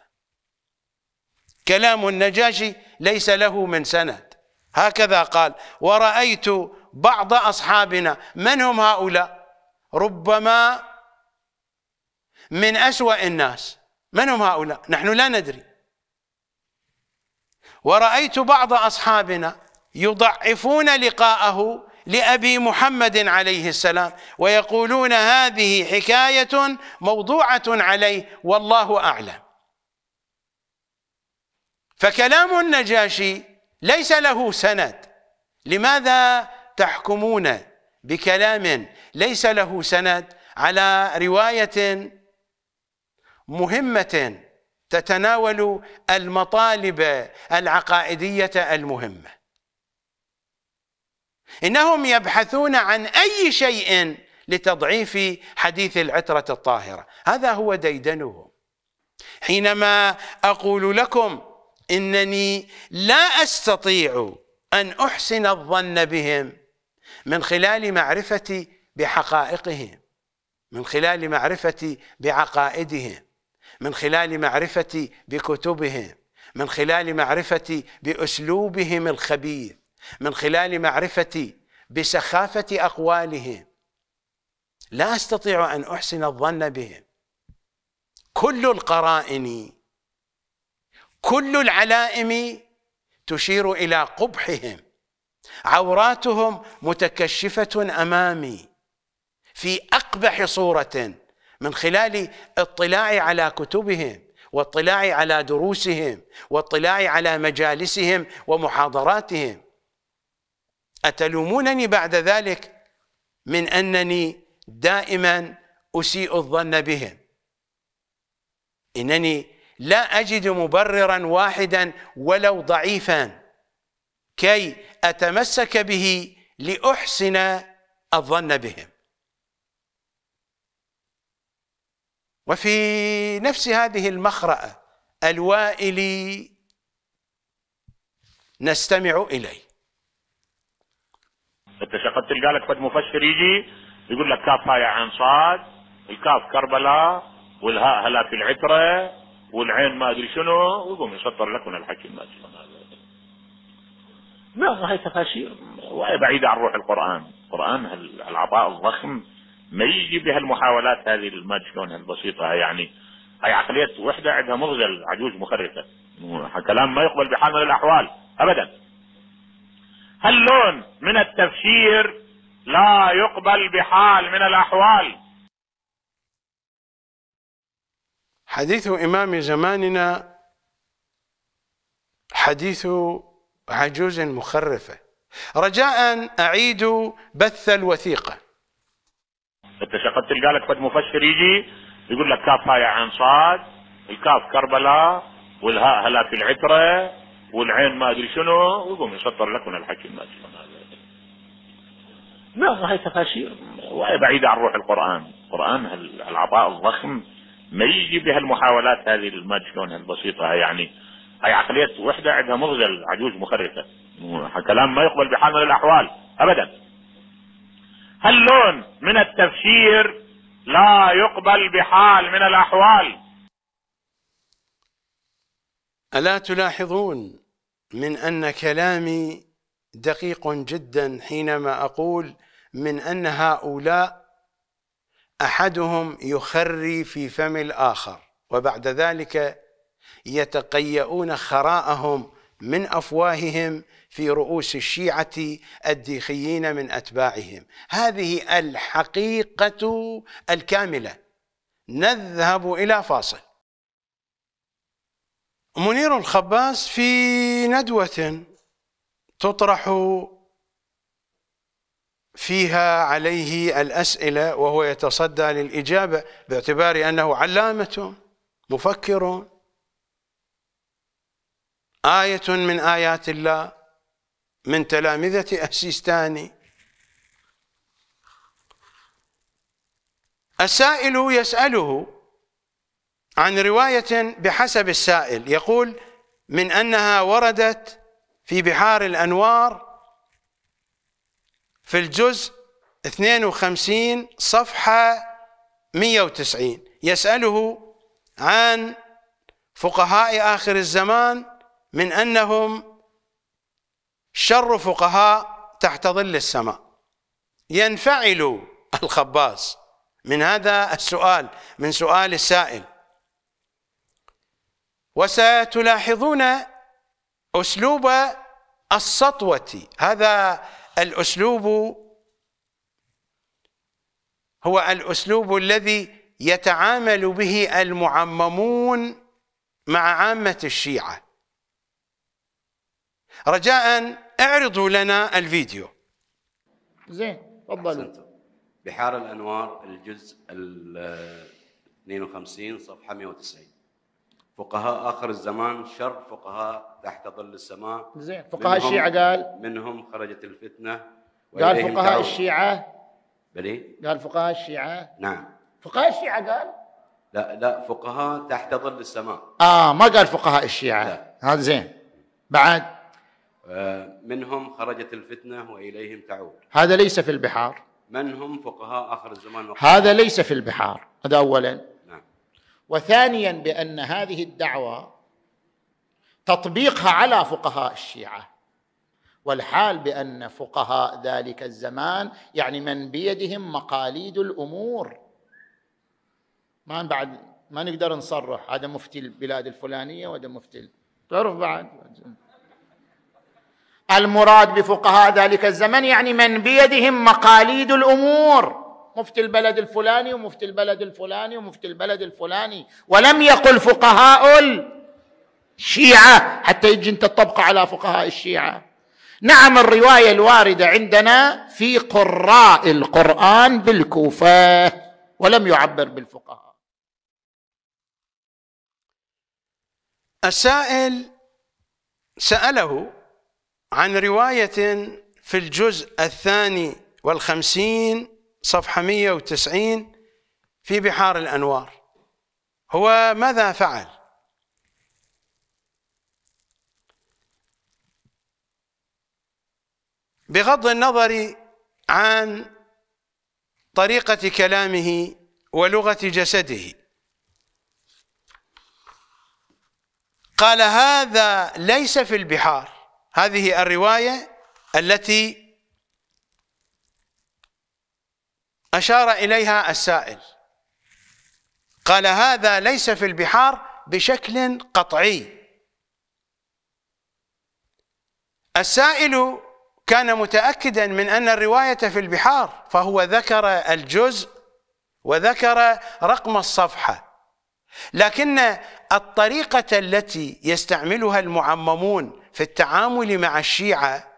Speaker 1: كلام النجاشي ليس له من سند هكذا قال ورأيت بعض أصحابنا من هم هؤلاء ربما من أسوأ الناس من هم هؤلاء نحن لا ندري ورأيت بعض أصحابنا يضعفون لقاءه لأبي محمد عليه السلام ويقولون هذه حكاية موضوعة عليه والله أعلم فكلام النجاشي ليس له سند لماذا تحكمون بكلام ليس له سند على رواية مهمة تتناول المطالب العقائدية المهمة إنهم يبحثون عن أي شيء لتضعيف حديث العترة الطاهرة هذا هو ديدنهم حينما أقول لكم إنني لا أستطيع أن أحسن الظن بهم من خلال معرفتي بحقائقهم من خلال معرفتي بعقائدهم من خلال معرفتي بكتبهم من خلال معرفتي باسلوبهم الخبيث من خلال معرفتي بسخافه اقوالهم لا استطيع ان احسن الظن بهم كل القرائن كل العلائم تشير الى قبحهم عوراتهم متكشفه امامي في اقبح صوره من خلال اطلاعي على كتبهم واطلاعي على دروسهم واطلاعي على مجالسهم ومحاضراتهم أتلومونني بعد ذلك من أنني دائما أسيء الظن بهم إنني لا أجد مبررا واحدا ولو ضعيفا كي أتمسك به لأحسن الظن بهم وفي نفس هذه المخرأة الوائلي نستمع إليه انت
Speaker 4: شقد تلقى لك فد مفسر يجي يقول لك كاف هاي عن صاد الكاف كربلاء والهاء هلاك العتره والعين ما ادري شنو ويقوم يسطر لك من الحكي ما ادري لا هاي تفاسير وهي بعيده عن روح القران القران العطاء الضخم ما يجي بهالمحاولات هذه ما شلون البسيطه يعني هي عقليه وحده عندها مغزى العجوز مخرفه كلام ما يقبل بحال من الاحوال ابدا هاللون من التفسير لا يقبل بحال من الاحوال
Speaker 1: حديث امام زماننا حديث عجوز مخرفه رجاء اعيدوا بث الوثيقه انت شقد تلقى لك فد مفسر يجي
Speaker 4: يقول لك كاف هاي عن صاد الكاف كربلاء والهاء هلاك العتره والعين ما ادري شنو ويقوم يسطر لك من الحكي ما ادري
Speaker 6: لا هاي تفاسير
Speaker 4: وهي بعيده عن روح القران، القران العطاء الضخم ما يجي بهالمحاولات هذه ما شلون البسيطه يعني هاي عقليه وحده عندها مغزل عجوز مخرفه كلام ما يقبل بحال من الاحوال ابدا هل لون من التفسير لا يقبل بحال من الأحوال
Speaker 1: ألا تلاحظون من أن كلامي دقيق جدا حينما أقول من أن هؤلاء أحدهم يخري في فم الآخر وبعد ذلك يتقيؤون خراءهم من أفواههم في رؤوس الشيعة الديخيين من أتباعهم هذه الحقيقة الكاملة نذهب إلى فاصل منير الخباس في ندوة تطرح فيها عليه الأسئلة وهو يتصدى للإجابة باعتبار أنه علامة مفكر آية من آيات الله من تلامذة السيستاني السائل يسأله عن رواية بحسب السائل يقول من أنها وردت في بحار الأنوار في الجزء 52 صفحة 190 يسأله عن فقهاء آخر الزمان من أنهم شر فقهاء تحت ظل السماء ينفعل الخباز من هذا السؤال من سؤال السائل وستلاحظون أسلوب السطوة هذا الأسلوب هو الأسلوب الذي يتعامل به المعممون مع عامة الشيعة رجاء اعرضوا لنا الفيديو
Speaker 5: زين تفضل
Speaker 3: بحار الانوار الجزء ال 52 صفحه 190 فقهاء اخر الزمان شر فقهاء تحت ظل السماء زين فقهاء الشيعه قال منهم خرجت الفتنه قال فقهاء تعود. الشيعه بلي إيه؟
Speaker 5: قال فقهاء الشيعه نعم فقهاء الشيعه قال
Speaker 3: لا لا فقهاء تحت ظل السماء
Speaker 5: اه ما قال فقهاء الشيعه هذا زين بعد
Speaker 3: منهم خرجت الفتنة وإليهم تعود
Speaker 5: هذا ليس في البحار
Speaker 3: من هم فقهاء آخر الزمان وقهاء.
Speaker 5: هذا ليس في البحار هذا أولا نعم. وثانيا بأن هذه الدعوة تطبيقها على فقهاء الشيعة والحال بأن فقهاء ذلك الزمان يعني من بيدهم مقاليد الأمور ما بعد ما نقدر نصرح هذا مفتي البلاد الفلانية وهذا مفتي تعرف بعد المراد بفقهاء ذلك الزمن يعني من بيدهم مقاليد الامور مفتي البلد الفلاني ومفتي البلد الفلاني ومفتي البلد الفلاني ولم يقل فقهاء الشيعه حتى يجي انت الطبقة على فقهاء الشيعه نعم الروايه الوارده عندنا في قراء القران بالكوفه ولم يعبر بالفقهاء
Speaker 1: السائل ساله عن رواية في الجزء الثاني والخمسين صفحة 190 في بحار الأنوار هو ماذا فعل بغض النظر عن طريقة كلامه ولغة جسده قال هذا ليس في البحار هذه الرواية التي أشار إليها السائل قال هذا ليس في البحار بشكل قطعي السائل كان متأكدا من أن الرواية في البحار فهو ذكر الجزء وذكر رقم الصفحة لكن الطريقة التي يستعملها المعممون في التعامل مع الشيعة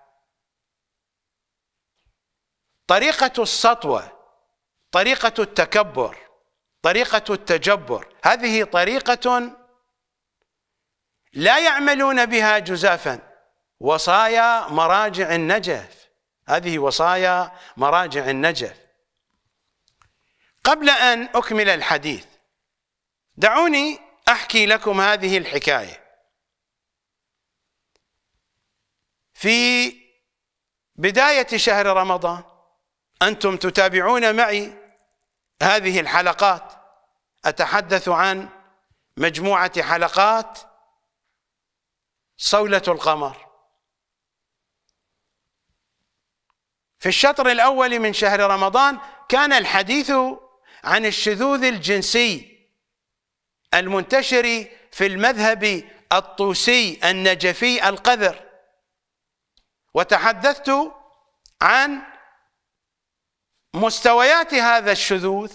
Speaker 1: طريقة السطوة طريقة التكبر طريقة التجبر هذه طريقة لا يعملون بها جزافا وصايا مراجع النجف هذه وصايا مراجع النجف قبل أن أكمل الحديث دعوني أحكي لكم هذه الحكاية في بداية شهر رمضان أنتم تتابعون معي هذه الحلقات أتحدث عن مجموعة حلقات صولة القمر في الشطر الأول من شهر رمضان كان الحديث عن الشذوذ الجنسي المنتشر في المذهب الطوسي النجفي القذر وتحدثت عن مستويات هذا الشذوذ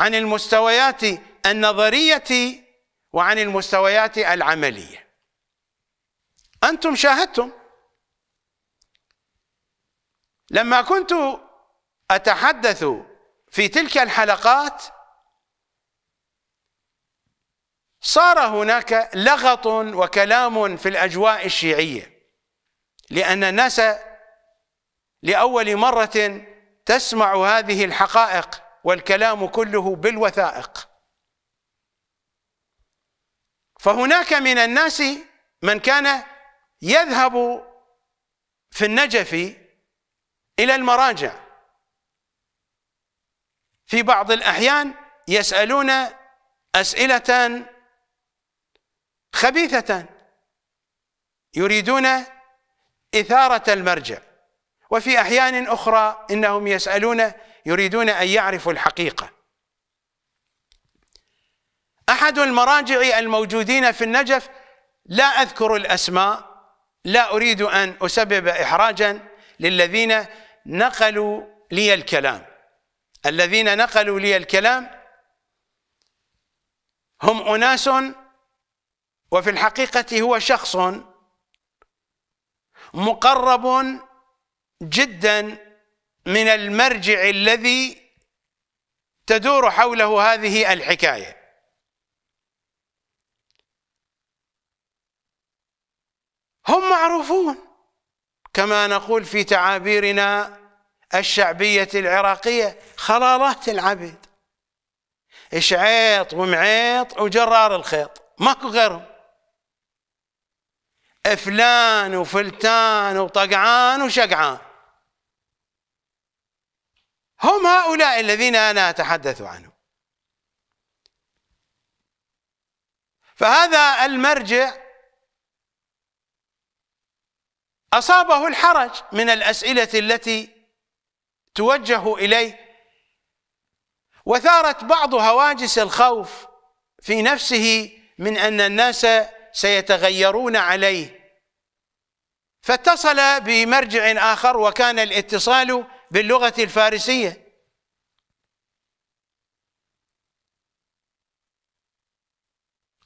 Speaker 1: عن المستويات النظريه وعن المستويات العمليه انتم شاهدتم لما كنت اتحدث في تلك الحلقات صار هناك لغط وكلام في الاجواء الشيعيه لأن الناس لأول مرة تسمع هذه الحقائق والكلام كله بالوثائق فهناك من الناس من كان يذهب في النجف إلى المراجع في بعض الأحيان يسألون أسئلة خبيثة يريدون إثارة المرجع وفي أحيان أخرى إنهم يسألون يريدون أن يعرفوا الحقيقة أحد المراجع الموجودين في النجف لا أذكر الأسماء لا أريد أن أسبب إحراجا للذين نقلوا لي الكلام الذين نقلوا لي الكلام هم أناس وفي الحقيقة هو شخص مقرب جدا من المرجع الذي تدور حوله هذه الحكايه هم معروفون كما نقول في تعابيرنا الشعبية العراقية خلالات العبد شعيط ومعيط وجرار الخيط ماكو غيرهم فلان وفلتان وطقعان وشقعان هم هؤلاء الذين أنا أتحدث عنهم فهذا المرجع أصابه الحرج من الأسئلة التي توجه إليه وثارت بعض هواجس الخوف في نفسه من أن الناس سيتغيرون عليه فاتصل بمرجع آخر وكان الاتصال باللغة الفارسية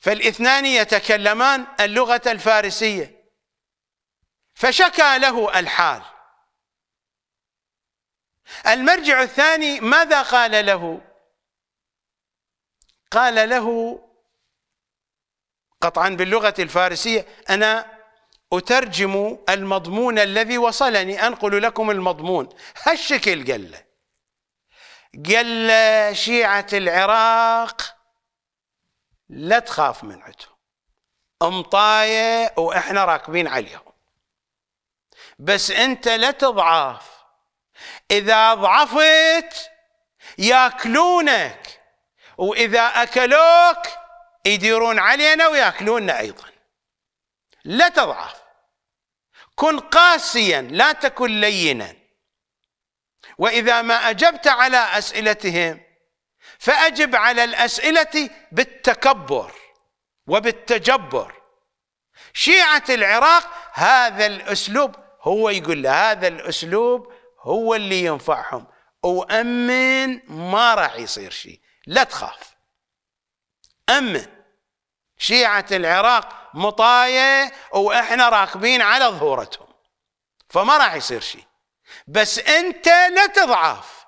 Speaker 1: فالاثنان يتكلمان اللغة الفارسية فشكى له الحال المرجع الثاني ماذا قال له قال له قطعا باللغة الفارسية أنا أترجم المضمون الذي وصلني أنقل لكم المضمون هالشكل قال له قال له شيعة العراق لا تخاف من عندهم امطاية وإحنا راكبين عليهم بس أنت لا تضعف إذا ضعفت ياكلونك وإذا أكلوك يديرون علينا وياكلوننا ايضا لا تضعف كن قاسيا لا تكن لينا واذا ما اجبت على اسئلتهم فاجب على الاسئله بالتكبر وبالتجبر شيعه العراق هذا الاسلوب هو يقول له هذا الاسلوب هو اللي ينفعهم وامن ما راح يصير شيء لا تخاف أما شيعة العراق مطاية وإحنا راكبين على ظهورتهم فما راح يصير شيء بس أنت لا تضعف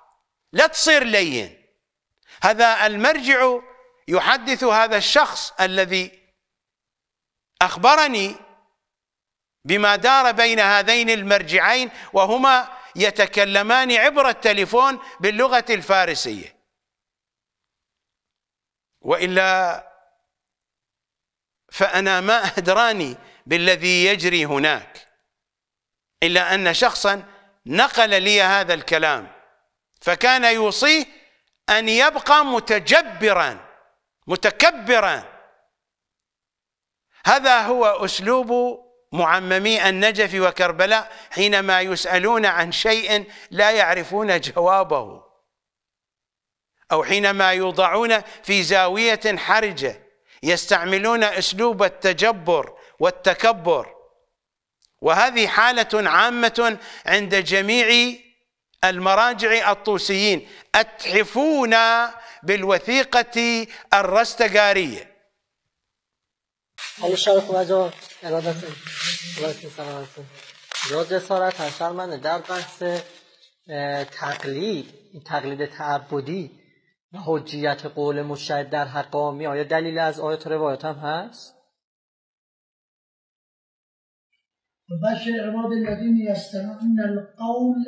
Speaker 1: لا تصير لين هذا المرجع يحدث هذا الشخص الذي أخبرني بما دار بين هذين المرجعين وهما يتكلمان عبر التليفون باللغة الفارسية والا فانا ما ادراني بالذي يجري هناك الا ان شخصا نقل لي هذا الكلام فكان يوصيه ان يبقى متجبرا متكبرا هذا هو اسلوب معممي النجف وكربلاء حينما يسالون عن شيء لا يعرفون جوابه أو حينما يوضعون في زاوية حرجة يستعملون أسلوب التجبر والتكبر وهذه حالة عامة عند جميع المراجع الطوسيين أتحفون بالوثيقة الرستقارية علی شرف و من در بحث
Speaker 7: تقلید تقلید تعبدی حجیت قول مشهد در حق آمی آیا دلیل از آیات روایات هم هست؟
Speaker 6: وبشر عباد الذین یستمعون القول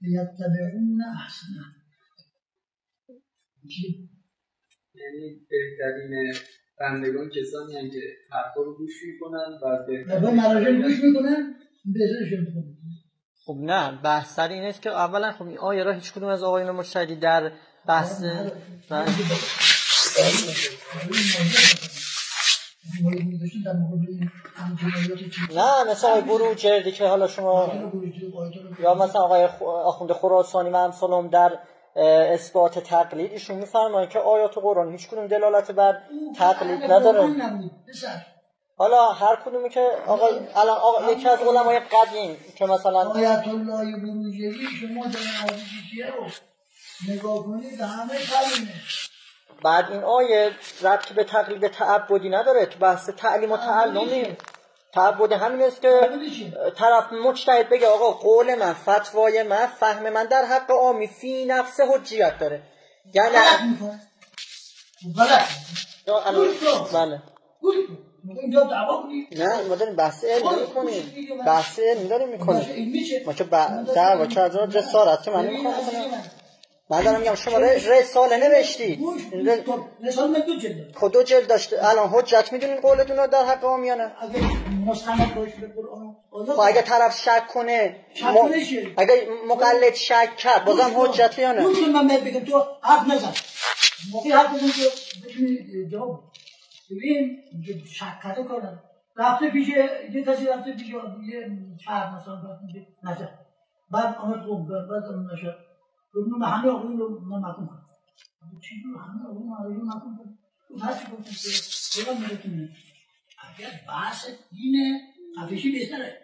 Speaker 6: لیتبعون احسن یعنی بهترین بندگان کسانی هم که حرفا رو گوش میکنن و به مراجع گوش میکنن بهترشون خب نه
Speaker 7: بحث سر اینه که اولا خب این آیه را هیچ کدوم از آقایان مشهدی در بحث
Speaker 6: نه مثل آقای برو
Speaker 7: جردی که حالا شما یا مثلا آقای آخوند خراسانی و هم در اثبات تقلید ایشون میفرمایند که آیات قرآن هیچ کدوم دلالت بر تقلید نداره حالا هر کدومی که آقا الان یکی از علمای قدیم که مثلا آیت
Speaker 6: الله شما در نگاه همه
Speaker 7: بعد این آیه ربط به تقلیب تعبدی نداره تو بحث تعلیم و تعلمی تعبد همین است که طرف مجتهد بگه آقا قول من فتوای من فهم من در حق آمی فی نفس حجیت داره یعنی بله بله بله نه ما داریم بحث علمی میکنیم بحث علمی داریم میکنیم ما که دعوا که از جسارت که من میکنم من دارم میگم شما رساله نوشتی رساله دو جلد خود خب دو جلد داشته الان حجت میدونین قولتون رو در حق آمیانه
Speaker 6: اگه مستند باشه به قرآن خب اگه طرف
Speaker 7: شک کنه شک م... اگه مقلد شک کرد بازم حجت یا نه گوش من بگم تو حرف نزن
Speaker 6: موقع حرف بزن جواب ببین شک کرده کنن رفته پیش یه کسی رفته پیش یه شهر مثلا رفته نزد بعد آمد قوم بعد آمد نشد بدون به همه آقایون رو مکن کنم چی رو همه آقایون رو مکن کنم تو هر چی که بلا میگتونه اگر بحث دینه قفشی بهتره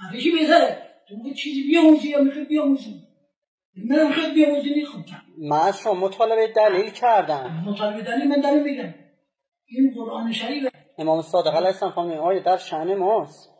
Speaker 6: قفشی بهتره تو میگه چیزی بیاموزی یا میخوای بیاموزی من میخوای بیاموزی نیخوام من از شما مطالبه
Speaker 7: دلیل کردم مطالبه دلیل من دارم
Speaker 6: میگم این قرآن
Speaker 7: شریفه امام صادق علیه السلام فرمودن آیه در شأن ماست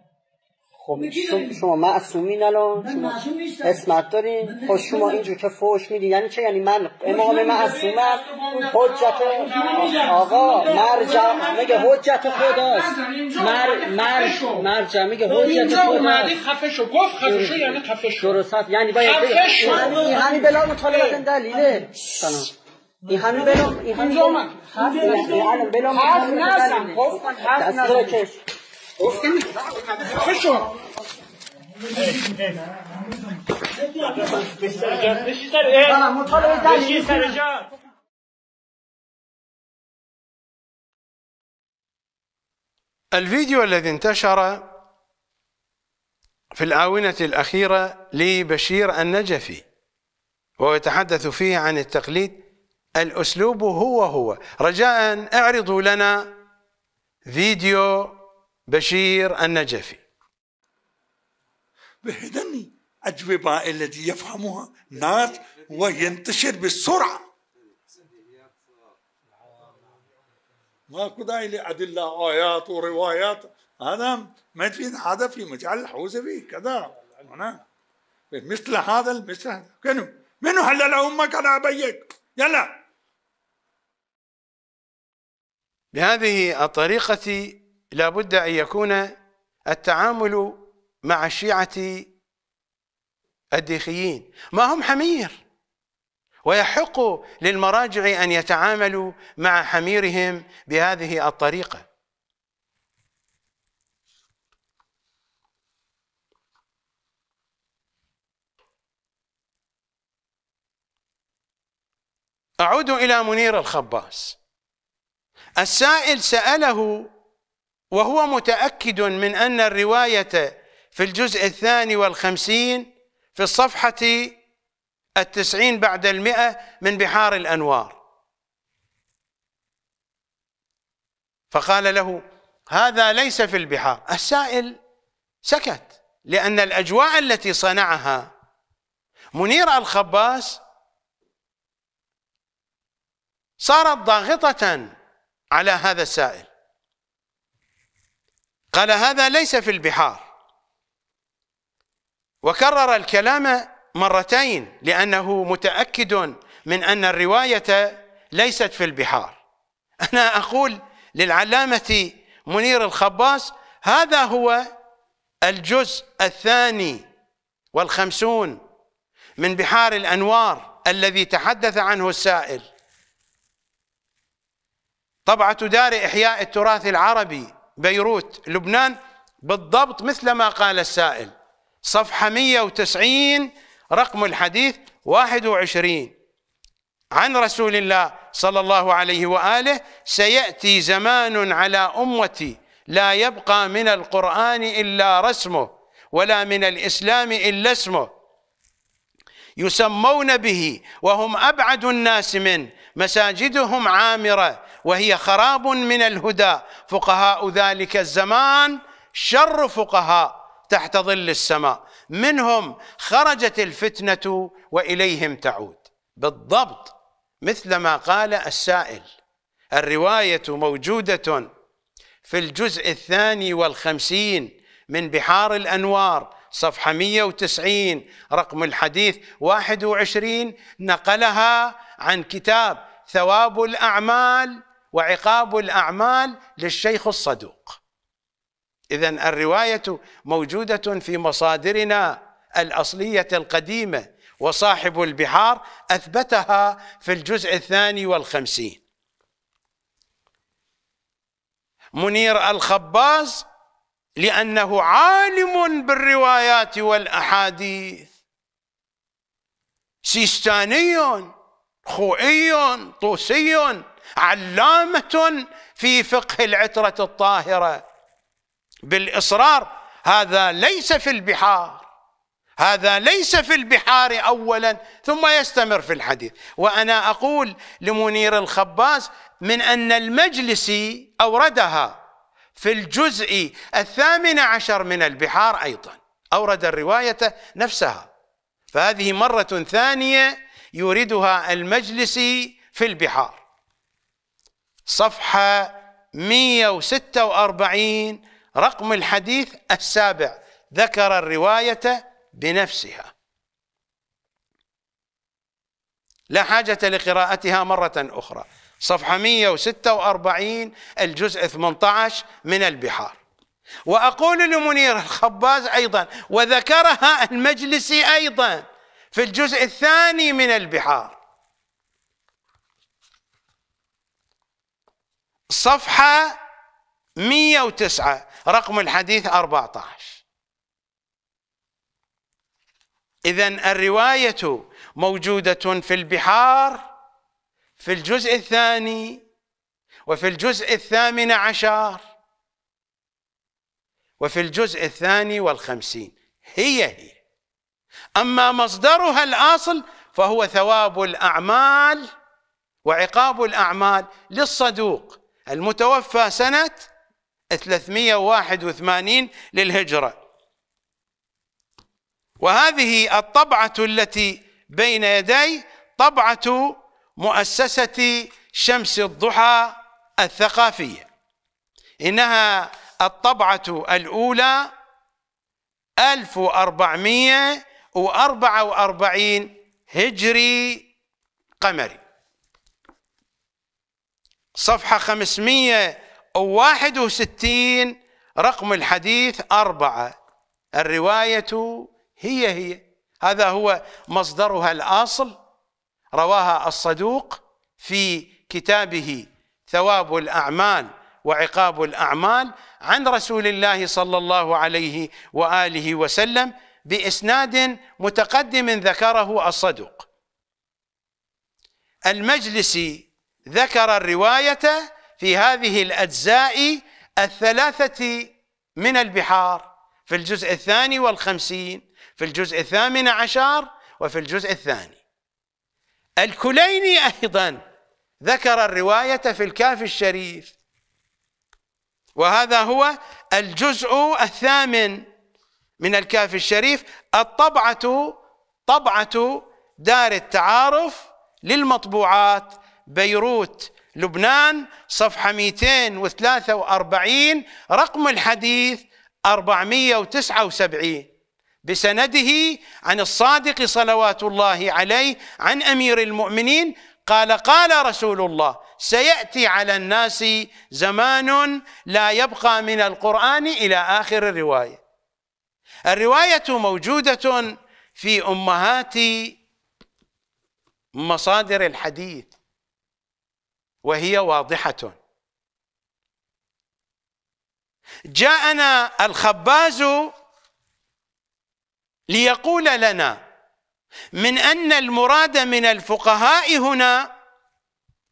Speaker 7: خب شما, شما معصومین الان شما اسمت دارین خب شما اینجور که فوش میدین یعنی چه یعنی من امام معصوم است حجت آقا مرجع میگه حجت خداست مر مر مرجع میگه حجت خداست خفه
Speaker 6: شو گفت خفه شو یعنی خفه
Speaker 7: شو درست یعنی باید یعنی بلا مطالبه دلیله سلام این بلا این بلا
Speaker 1: الفيديو الذي انتشر في الآونة الأخيرة لبشير النجفي ويتحدث فيه عن التقليد الأسلوب هو هو رجاء اعرضوا لنا فيديو بشير النجفي بهدني أجوبة التي يفهمها الناس
Speaker 4: وينتشر بسرعة ما داعي لأدلة آيات وروايات هذا ما تفيد هذا في مجال الحوزبي كذا هنا مثل هذا مثل هذا كنو منو هلا أمك أنا أبيك يلا
Speaker 1: بهذه الطريقة لا بد أن يكون التعامل مع الشيعة الديخيين ما هم حمير ويحق للمراجع أن يتعاملوا مع حميرهم بهذه الطريقة أعود إلى منير الخباس السائل سأله وهو متأكد من أن الرواية في الجزء الثاني والخمسين في الصفحة التسعين بعد المئة من بحار الأنوار فقال له هذا ليس في البحار السائل سكت لأن الأجواء التي صنعها منير الخباس صارت ضاغطة على هذا السائل قال هذا ليس في البحار وكرر الكلام مرتين لأنه متأكد من أن الرواية ليست في البحار أنا أقول للعلامة منير الخباس هذا هو الجزء الثاني والخمسون من بحار الأنوار الذي تحدث عنه السائل طبعة دار إحياء التراث العربي بيروت لبنان بالضبط مثل ما قال السائل صفحة 190 رقم الحديث 21 عن رسول الله صلى الله عليه وآله سيأتي زمان على أمتي لا يبقى من القرآن إلا رسمه ولا من الإسلام إلا اسمه يسمون به وهم أبعد الناس منه مساجدهم عامرة وهي خراب من الهدى فقهاء ذلك الزمان شر فقهاء تحت ظل السماء منهم خرجت الفتنه واليهم تعود بالضبط مثل ما قال السائل الروايه موجوده في الجزء الثاني والخمسين من بحار الانوار صفحه 190 رقم الحديث 21 نقلها عن كتاب ثواب الاعمال وعقاب الأعمال للشيخ الصدوق إذا الرواية موجودة في مصادرنا الأصلية القديمة وصاحب البحار أثبتها في الجزء الثاني والخمسين منير الخباز لأنه عالم بالروايات والأحاديث سيستاني خوئي طوسي علامة في فقه العترة الطاهرة بالإصرار هذا ليس في البحار هذا ليس في البحار أولا ثم يستمر في الحديث وأنا أقول لمنير الخباز من أن المجلس أوردها في الجزء الثامن عشر من البحار أيضا أورد الرواية نفسها فهذه مرة ثانية يوردها المجلس في البحار صفحة 146 رقم الحديث السابع ذكر الرواية بنفسها لا حاجة لقراءتها مرة أخرى صفحة 146 الجزء 18 من البحار وأقول لمنير الخباز أيضا وذكرها المجلسي أيضا في الجزء الثاني من البحار صفحة 109 رقم الحديث 14 إذا الرواية موجودة في البحار في الجزء الثاني وفي الجزء الثامن عشر وفي الجزء الثاني والخمسين هي هي أما مصدرها الأصل فهو ثواب الأعمال وعقاب الأعمال للصدوق المتوفى سنة 381 للهجرة وهذه الطبعة التي بين يدي طبعة مؤسسة شمس الضحى الثقافية إنها الطبعة الأولى 1444 هجري قمري صفحة 561 رقم الحديث أربعة الرواية هي هي هذا هو مصدرها الأصل رواها الصدوق في كتابه ثواب الأعمال وعقاب الأعمال عن رسول الله صلى الله عليه وآله وسلم بإسناد متقدم ذكره الصدوق المجلسي ذكر الرواية في هذه الأجزاء الثلاثة من البحار في الجزء الثاني والخمسين في الجزء الثامن عشر وفي الجزء الثاني الكليني أيضا ذكر الرواية في الكاف الشريف وهذا هو الجزء الثامن من الكاف الشريف الطبعة طبعة دار التعارف للمطبوعات بيروت لبنان صفحة 243 رقم الحديث 479 بسنده عن الصادق صلوات الله عليه عن أمير المؤمنين قال قال رسول الله سيأتي على الناس زمان لا يبقى من القرآن إلى آخر الرواية الرواية موجودة في أمهات مصادر الحديث وهي واضحة جاءنا الخباز ليقول لنا من أن المراد من الفقهاء هنا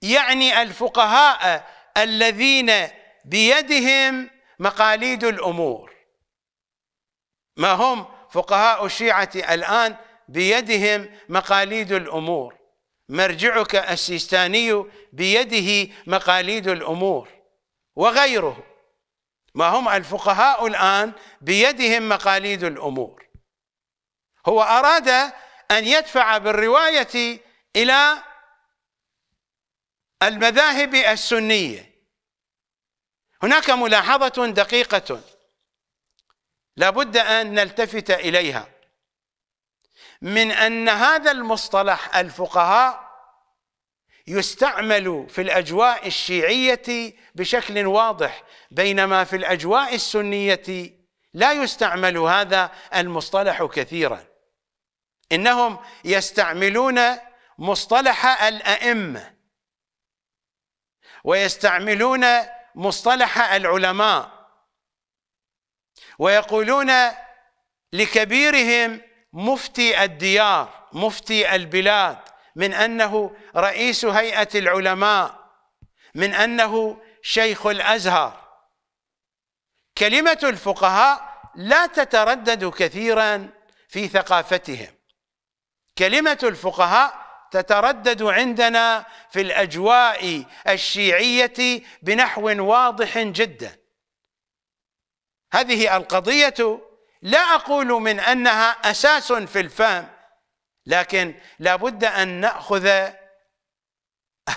Speaker 1: يعني الفقهاء الذين بيدهم مقاليد الأمور ما هم فقهاء الشيعة الآن بيدهم مقاليد الأمور مرجعك السيستاني بيده مقاليد الأمور وغيره ما هم الفقهاء الآن بيدهم مقاليد الأمور هو أراد أن يدفع بالرواية إلى المذاهب السنية هناك ملاحظة دقيقة لابد أن نلتفت إليها من أن هذا المصطلح الفقهاء يستعمل في الأجواء الشيعية بشكل واضح بينما في الأجواء السنية لا يستعمل هذا المصطلح كثيرا إنهم يستعملون مصطلح الأئمة ويستعملون مصطلح العلماء ويقولون لكبيرهم مفتي الديار مفتي البلاد من انه رئيس هيئه العلماء من انه شيخ الازهر كلمه الفقهاء لا تتردد كثيرا في ثقافتهم كلمه الفقهاء تتردد عندنا في الاجواء الشيعيه بنحو واضح جدا هذه القضيه لا أقول من أنها أساس في الفهم لكن لابد أن نأخذ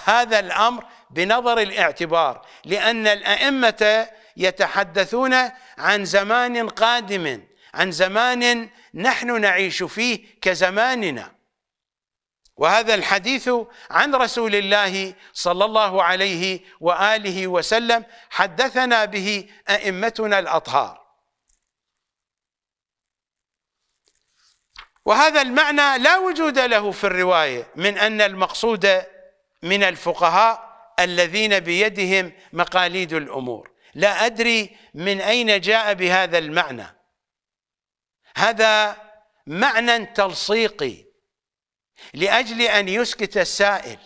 Speaker 1: هذا الأمر بنظر الاعتبار لأن الأئمة يتحدثون عن زمان قادم عن زمان نحن نعيش فيه كزماننا وهذا الحديث عن رسول الله صلى الله عليه وآله وسلم حدثنا به أئمتنا الأطهار وهذا المعنى لا وجود له في الرواية من أن المقصود من الفقهاء الذين بيدهم مقاليد الأمور لا أدري من أين جاء بهذا المعنى هذا معنى تلصيقي لأجل أن يسكت السائل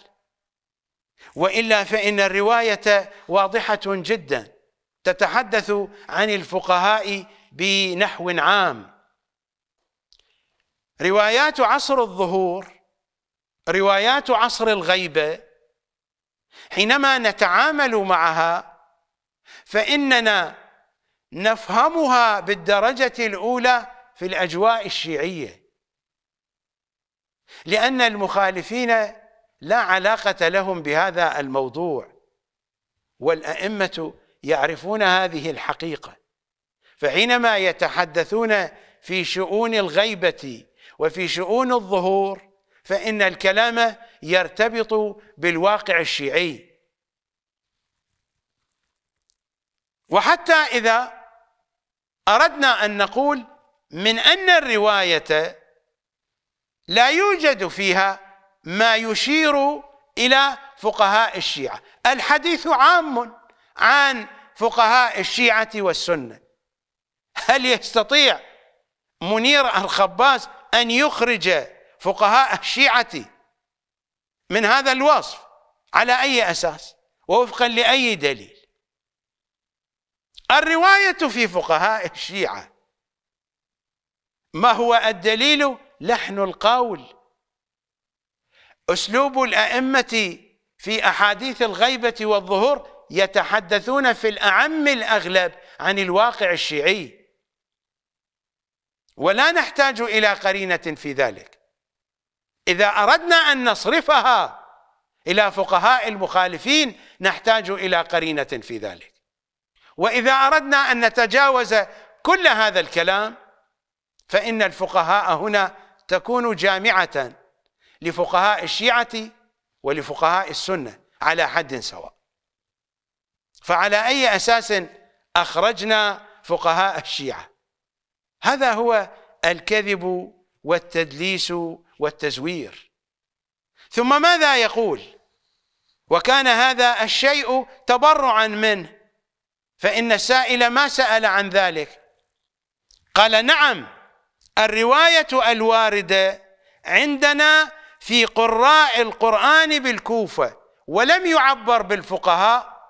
Speaker 1: وإلا فإن الرواية واضحة جدا تتحدث عن الفقهاء بنحو عام روايات عصر الظهور روايات عصر الغيبه حينما نتعامل معها فاننا نفهمها بالدرجه الاولى في الاجواء الشيعيه لان المخالفين لا علاقه لهم بهذا الموضوع والائمه يعرفون هذه الحقيقه فحينما يتحدثون في شؤون الغيبه وفي شؤون الظهور فإن الكلام يرتبط بالواقع الشيعي وحتى إذا أردنا أن نقول من أن الرواية لا يوجد فيها ما يشير إلى فقهاء الشيعة الحديث عام عن فقهاء الشيعة والسنة هل يستطيع منير الخباز أن يخرج فقهاء الشيعة من هذا الوصف على أي أساس ووفقا لأي دليل الرواية في فقهاء الشيعة ما هو الدليل لحن القول أسلوب الأئمة في أحاديث الغيبة والظهور يتحدثون في الأعم الأغلب عن الواقع الشيعي ولا نحتاج إلى قرينة في ذلك إذا أردنا أن نصرفها إلى فقهاء المخالفين نحتاج إلى قرينة في ذلك وإذا أردنا أن نتجاوز كل هذا الكلام فإن الفقهاء هنا تكون جامعة لفقهاء الشيعة ولفقهاء السنة على حد سواء فعلى أي أساس أخرجنا فقهاء الشيعة هذا هو الكذب والتدليس والتزوير ثم ماذا يقول وكان هذا الشيء تبرعا منه فإن السائل ما سأل عن ذلك قال نعم الرواية الواردة عندنا في قراء القرآن بالكوفة ولم يعبر بالفقهاء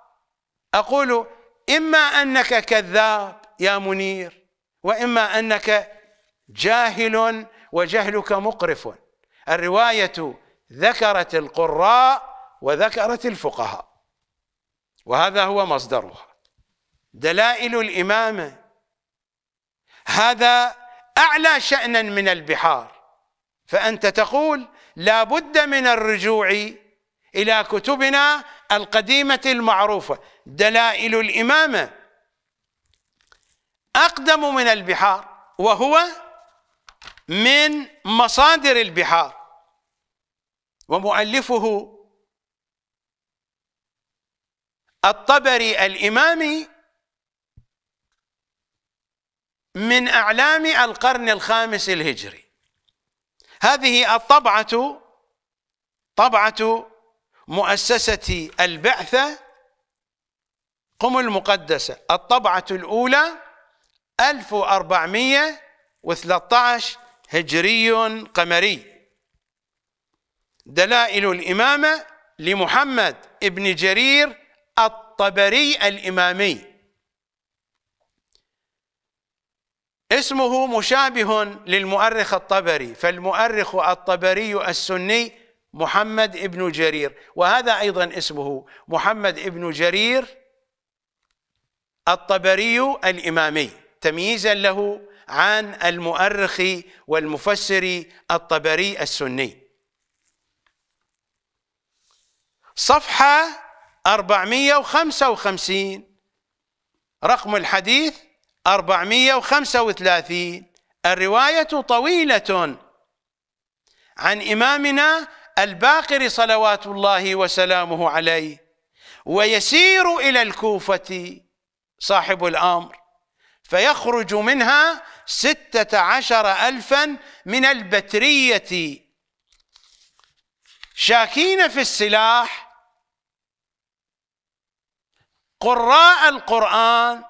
Speaker 1: أقول إما أنك كذاب يا منير واما انك جاهل وجهلك مقرف الروايه ذكرت القراء وذكرت الفقهاء وهذا هو مصدرها دلائل الامامه هذا اعلى شانا من البحار فانت تقول لا بد من الرجوع الى كتبنا القديمه المعروفه دلائل الامامه أقدم من البحار وهو من مصادر البحار ومؤلفه الطبري الإمامي من أعلام القرن الخامس الهجري هذه الطبعة طبعة مؤسسة البعثة قم المقدسة الطبعة الأولى 1413 هجري قمري دلائل الإمامة لمحمد ابن جرير الطبري الإمامي اسمه مشابه للمؤرخ الطبري فالمؤرخ الطبري السني محمد ابن جرير وهذا أيضا اسمه محمد ابن جرير الطبري الإمامي تمييزا له عن المؤرخ والمفسر الطبري السني صفحة 455 رقم الحديث 435 الرواية طويلة عن إمامنا الباقر صلوات الله وسلامه عليه ويسير إلى الكوفة صاحب الأمر فيخرج منها ستة عشر ألفا من البترية شاكين في السلاح قراء القرآن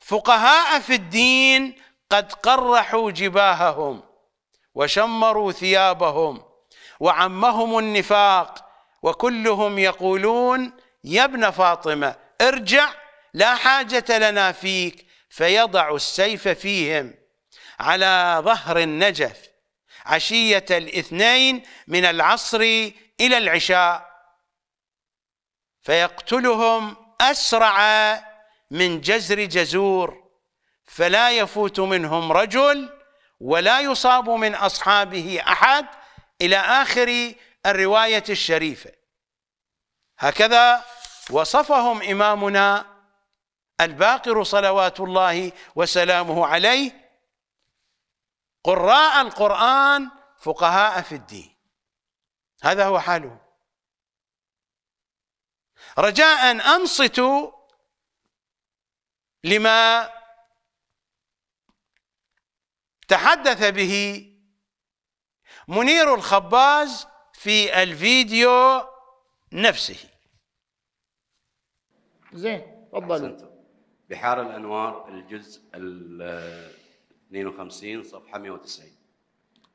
Speaker 1: فقهاء في الدين قد قرحوا جباههم وشمروا ثيابهم وعمهم النفاق وكلهم يقولون يا ابن فاطمة ارجع لا حاجة لنا فيك فيضع السيف فيهم على ظهر النجف عشية الاثنين من العصر إلى العشاء فيقتلهم أسرع من جزر جزور فلا يفوت منهم رجل ولا يصاب من أصحابه أحد إلى آخر الرواية الشريفة هكذا وصفهم إمامنا الباقر صلوات الله وسلامه عليه قراء القرآن فقهاء في الدين هذا هو حاله رجاء أنصتوا لما تحدث به منير الخباز في الفيديو نفسه زين
Speaker 5: تفضل
Speaker 3: بحار الأنوار الجزء ال 52 صفحة 190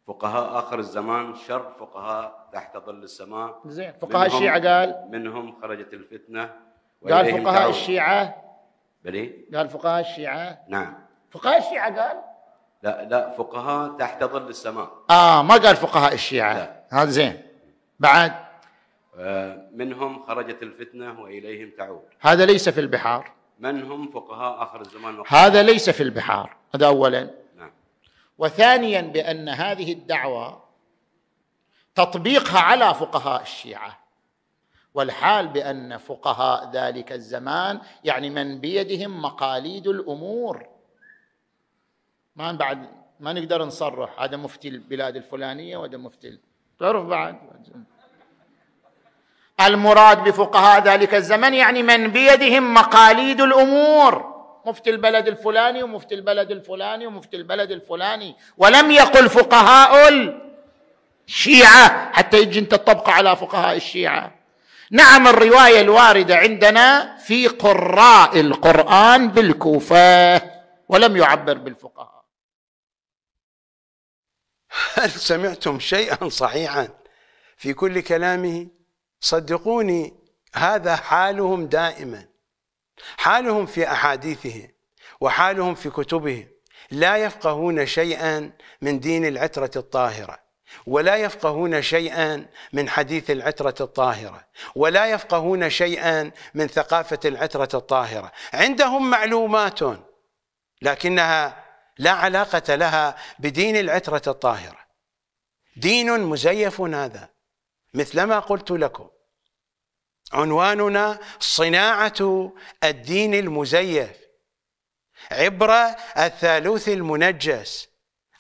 Speaker 3: فقهاء آخر الزمان شر فقهاء تحت ظل السماء زين فقهاء الشيعة قال منهم خرجت الفتنة قال فقهاء تعود. الشيعة بلي إيه؟
Speaker 5: قال فقهاء الشيعة نعم فقهاء الشيعة قال
Speaker 3: لا لا فقهاء تحت ظل السماء
Speaker 5: اه ما قال فقهاء الشيعة هذا زين بعد
Speaker 3: آه، منهم خرجت الفتنة وإليهم تعود
Speaker 5: هذا ليس في البحار
Speaker 3: من هم فقهاء آخر الزمان وقهاء.
Speaker 5: هذا ليس في البحار هذا أولا نعم. وثانيا بأن هذه الدعوة تطبيقها على فقهاء الشيعة والحال بأن فقهاء ذلك الزمان يعني من بيدهم مقاليد الأمور ما بعد ما نقدر نصرح هذا مفتي البلاد الفلانية وهذا مفتي تعرف بعد المراد بفقهاء ذلك الزمن يعني من بيدهم مقاليد الامور مفتي البلد الفلاني ومفتي البلد الفلاني ومفتي البلد الفلاني ولم يقل فقهاء الشيعه حتى يجي انت الطبقة على فقهاء الشيعه نعم الروايه الوارده عندنا في قراء القران بالكوفه ولم يعبر بالفقهاء
Speaker 1: هل سمعتم شيئا صحيحا في كل كلامه صدقوني هذا حالهم دائما حالهم في أحاديثهم وحالهم في كتبهم لا يفقهون شيئا من دين العترة الطاهرة ولا يفقهون شيئا من حديث العترة الطاهرة ولا يفقهون شيئا من ثقافة العترة الطاهرة عندهم معلومات لكنها لا علاقة لها بدين العترة الطاهرة دين مزيف هذا مثلما قلت لكم عنواننا صناعة الدين المزيف عبر الثالوث المنجس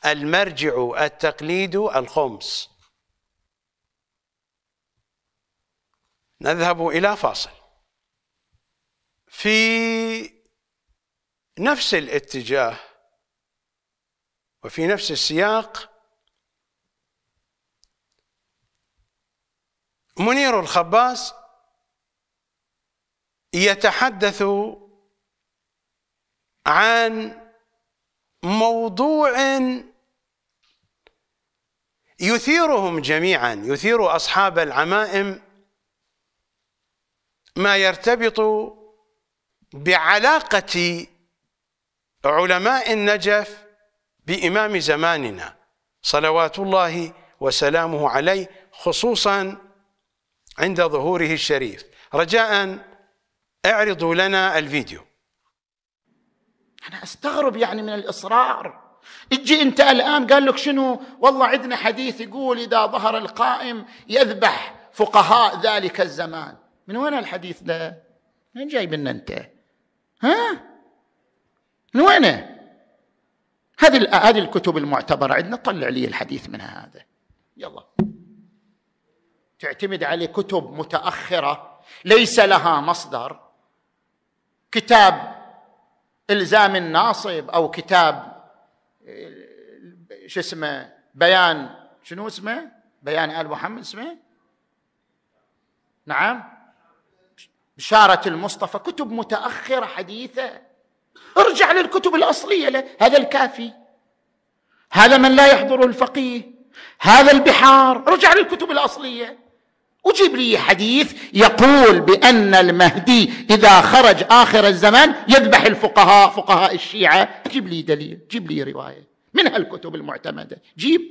Speaker 1: المرجع التقليد الخمس نذهب إلى فاصل في نفس الاتجاه وفي نفس السياق منير الخباز يتحدث عن موضوع يثيرهم جميعا يثير أصحاب العمائم ما يرتبط بعلاقة علماء النجف بإمام زماننا صلوات الله وسلامه عليه خصوصا عند ظهوره الشريف رجاء اعرضوا لنا الفيديو
Speaker 5: أنا أستغرب يعني من الإصرار تجي أنت الآن قال لك شنو والله عندنا حديث يقول إذا ظهر القائم يذبح فقهاء ذلك الزمان من وين الحديث ده من جايب لنا أنت ها من وينه هذه هذه الكتب المعتبرة عندنا طلع لي الحديث منها هذا يلا تعتمد على كتب متأخرة ليس لها مصدر كتاب الزام الناصب او كتاب شو اسمه بيان شنو اسمه؟ بيان ال محمد اسمه؟ نعم بشارة المصطفى كتب متأخرة حديثة ارجع للكتب الأصلية له هذا الكافي هذا من لا يحضره الفقيه هذا البحار ارجع للكتب الأصلية أجيب لي حديث يقول بأن المهدي إذا خرج آخر الزمان يذبح الفقهاء فقهاء الشيعة جيب لي دليل جيب لي رواية من هالكتب المعتمدة جيب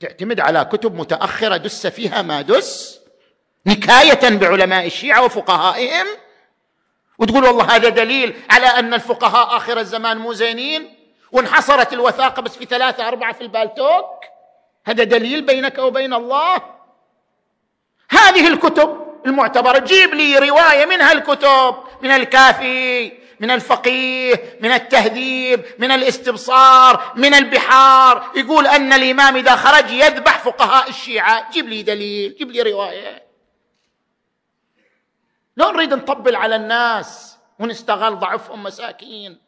Speaker 5: تعتمد على كتب متأخرة دس فيها ما دس نكاية بعلماء الشيعة وفقهائهم وتقول والله هذا دليل على أن الفقهاء آخر الزمان مو زينين وانحصرت الوثاقة بس في ثلاثة أربعة في البالتوك هذا دليل بينك وبين الله هذه الكتب المعتبرة جيب لي رواية من هالكتب من الكافي من الفقيه من التهذيب من الاستبصار من البحار يقول أن الإمام إذا خرج يذبح فقهاء الشيعة جيب لي دليل جيب لي رواية لا نريد نطبل على الناس ونستغل ضعفهم مساكين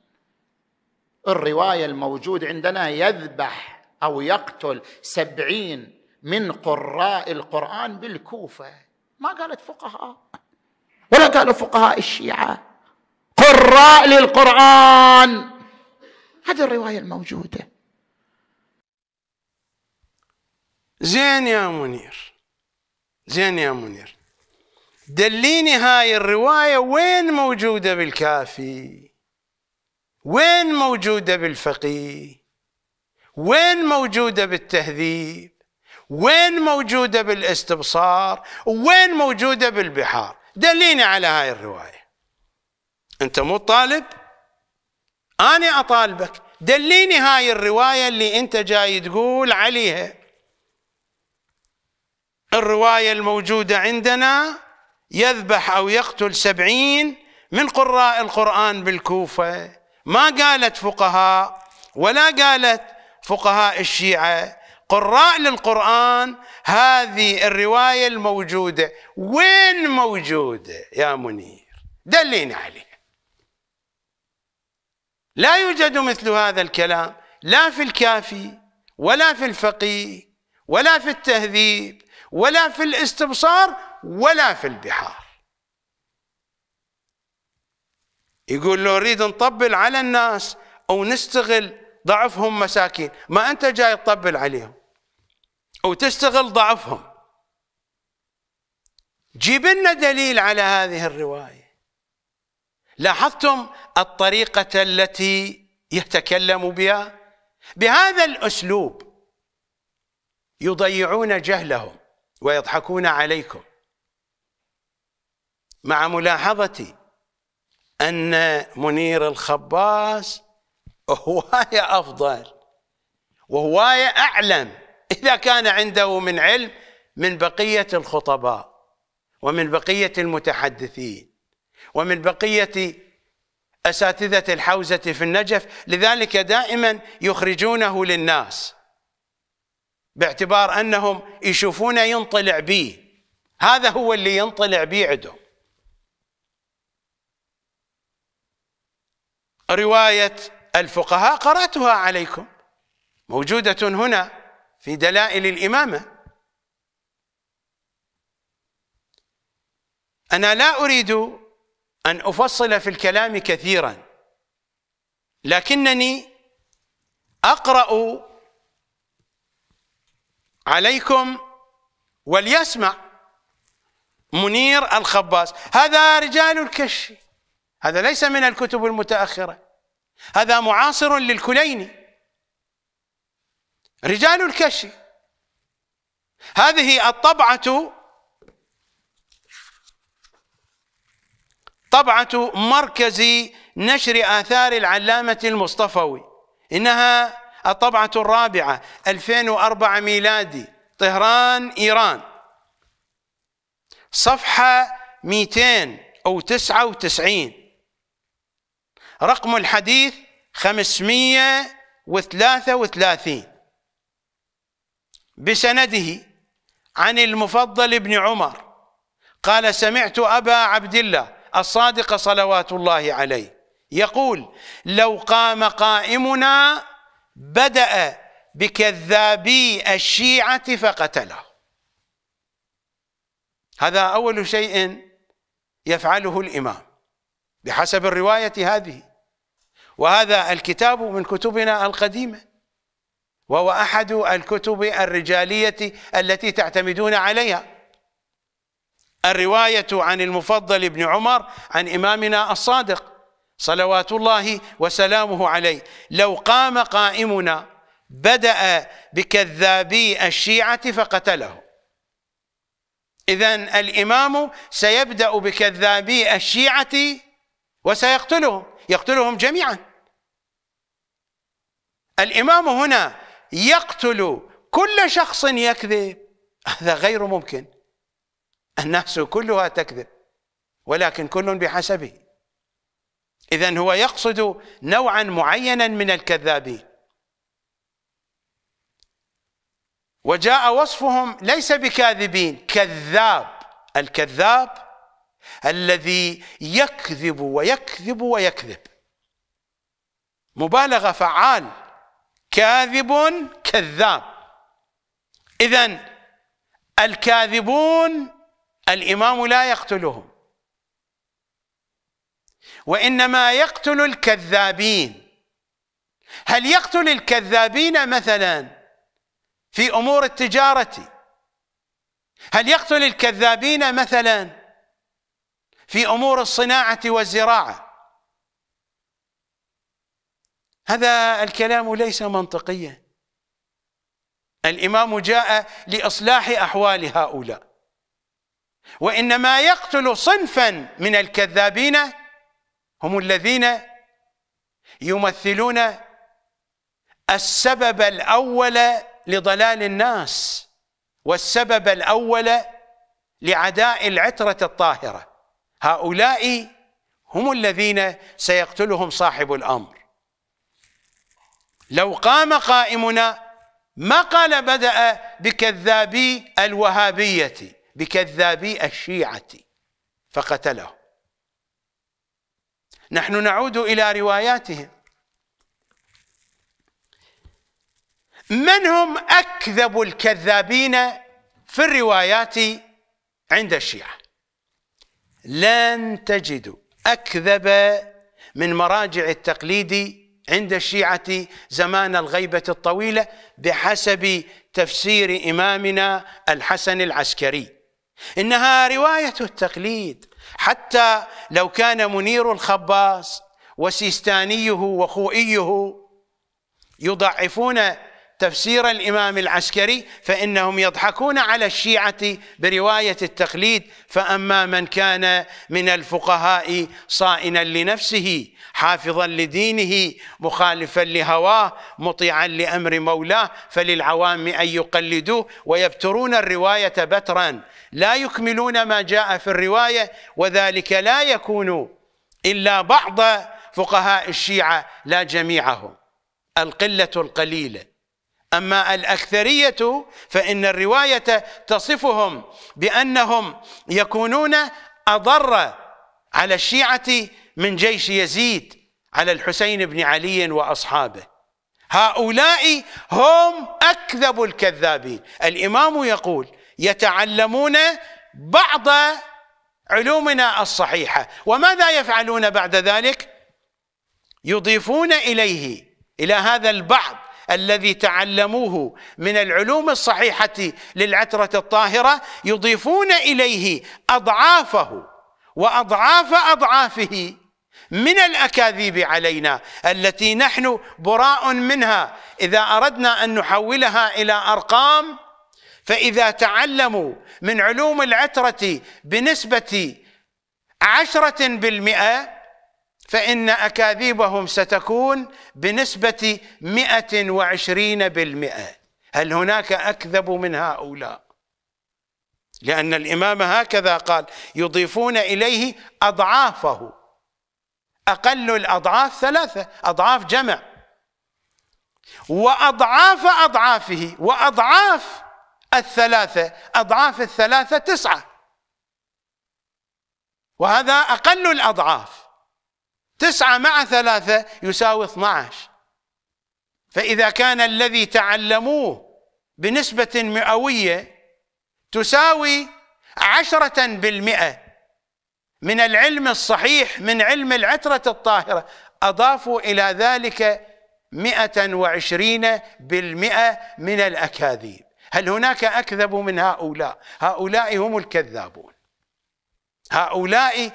Speaker 5: الرواية الموجود عندنا يذبح أو يقتل سبعين من قراء القرآن بالكوفة ما قالت فقهاء ولا قالوا فقهاء الشيعة قراء للقرآن هذه الرواية الموجودة
Speaker 1: زين يا منير زين يا منير دليني هاي الرواية وين موجودة بالكافي وين موجودة بالفقيه وين موجودة بالتهذيب وين موجودة بالاستبصار وين موجودة بالبحار دليني على هاي الرواية أنت مو طالب أنا أطالبك دليني هاي الرواية اللي أنت جاي تقول عليها الرواية الموجودة عندنا يذبح أو يقتل سبعين من قراء القرآن بالكوفة ما قالت فقهاء ولا قالت فقهاء الشيعة قراء للقرآن هذه الرواية الموجودة وين موجودة يا منير دلينا عليها لا يوجد مثل هذا الكلام لا في الكافي ولا في الفقيه ولا في التهذيب ولا في الاستبصار ولا في البحار يقول لو نريد نطبل على الناس او نستغل ضعفهم مساكين ما أنت جاي تطبل عليهم أو تستغل ضعفهم جيب لنا دليل على هذه الرواية لاحظتم الطريقة التي يتكلم بها بهذا الأسلوب يضيعون جهلهم ويضحكون عليكم مع ملاحظتي أن منير الخباس هواية أفضل وهواية أعلم إذا كان عنده من علم من بقية الخطباء ومن بقية المتحدثين ومن بقية أساتذة الحوزة في النجف لذلك دائما يخرجونه للناس باعتبار أنهم يشوفونه ينطلع به هذا هو اللي ينطلع به عندهم رواية الفقهاء قرأتها عليكم موجودة هنا في دلائل الإمامة أنا لا أريد أن أفصل في الكلام كثيرا لكنني أقرأ عليكم وليسمع منير الخباز هذا رجال الكشف هذا ليس من الكتب المتأخرة هذا معاصر للكليني رجال الكشي هذه الطبعة طبعة مركز نشر آثار العلامة المصطفوي إنها الطبعة الرابعة 2004 ميلادي طهران إيران صفحة 299 رقم الحديث 533 بسنده عن المفضل بن عمر قال سمعت أبا عبد الله الصادق صلوات الله عليه يقول لو قام قائمنا بدأ بكذابي الشيعة فقتله هذا أول شيء يفعله الإمام بحسب الرواية هذه وهذا الكتاب من كتبنا القديمة وهو أحد الكتب الرجالية التي تعتمدون عليها الرواية عن المفضل بن عمر عن إمامنا الصادق صلوات الله وسلامه عليه لو قام قائمنا بدأ بكذابي الشيعة فقتله إذا الإمام سيبدأ بكذابي الشيعة وسيقتلهم يقتلهم جميعا الامام هنا يقتل كل شخص يكذب هذا غير ممكن الناس كلها تكذب ولكن كل بحسبه اذا هو يقصد نوعا معينا من الكذابين وجاء وصفهم ليس بكاذبين كذاب الكذاب الذي يكذب ويكذب ويكذب مبالغه فعال كاذب كذاب اذا الكاذبون الامام لا يقتلهم وانما يقتل الكذابين هل يقتل الكذابين مثلا في امور التجاره هل يقتل الكذابين مثلا في امور الصناعه والزراعه هذا الكلام ليس منطقيا الامام جاء لاصلاح احوال هؤلاء وانما يقتل صنفا من الكذابين هم الذين يمثلون السبب الاول لضلال الناس والسبب الاول لعداء العتره الطاهره هؤلاء هم الذين سيقتلهم صاحب الأمر لو قام قائمنا ما قال بدأ بكذابي الوهابية بكذابي الشيعة فقتله نحن نعود إلى رواياتهم من هم أكذب الكذابين في الروايات عند الشيعة لن تجدوا أكذب من مراجع التقليد عند الشيعة زمان الغيبة الطويلة بحسب تفسير إمامنا الحسن العسكري إنها رواية التقليد حتى لو كان منير الخباص وسيستانيه وخوئيه يضعفون تفسير الامام العسكري فانهم يضحكون على الشيعه بروايه التقليد فاما من كان من الفقهاء صائنا لنفسه حافظا لدينه مخالفا لهواه مطيعا لامر مولاه فللعوام ان يقلدوه ويبترون الروايه بترا لا يكملون ما جاء في الروايه وذلك لا يكون الا بعض فقهاء الشيعه لا جميعهم القله القليله أما الأكثرية فإن الرواية تصفهم بأنهم يكونون أضر على الشيعة من جيش يزيد على الحسين بن علي وأصحابه هؤلاء هم أكذب الكذابين الإمام يقول يتعلمون بعض علومنا الصحيحة وماذا يفعلون بعد ذلك يضيفون إليه إلى هذا البعض الذي تعلموه من العلوم الصحيحة للعترة الطاهرة يضيفون إليه أضعافه وأضعاف أضعافه من الأكاذيب علينا التي نحن براء منها إذا أردنا أن نحولها إلى أرقام فإذا تعلموا من علوم العترة بنسبة عشرة بالمئة فإن أكاذيبهم ستكون بنسبة 120% هل هناك أكذب من هؤلاء لأن الإمام هكذا قال يضيفون إليه أضعافه أقل الأضعاف ثلاثة أضعاف جمع وأضعاف أضعافه وأضعاف الثلاثة أضعاف الثلاثة تسعة وهذا أقل الأضعاف تسعة مع ثلاثة يساوي 12 فإذا كان الذي تعلموه بنسبة مئوية تساوي عشرة بالمئة من العلم الصحيح من علم العترة الطاهرة أضافوا إلى ذلك مئة وعشرين بالمئة من الأكاذيب هل هناك أكذب من هؤلاء هؤلاء هم الكذابون هؤلاء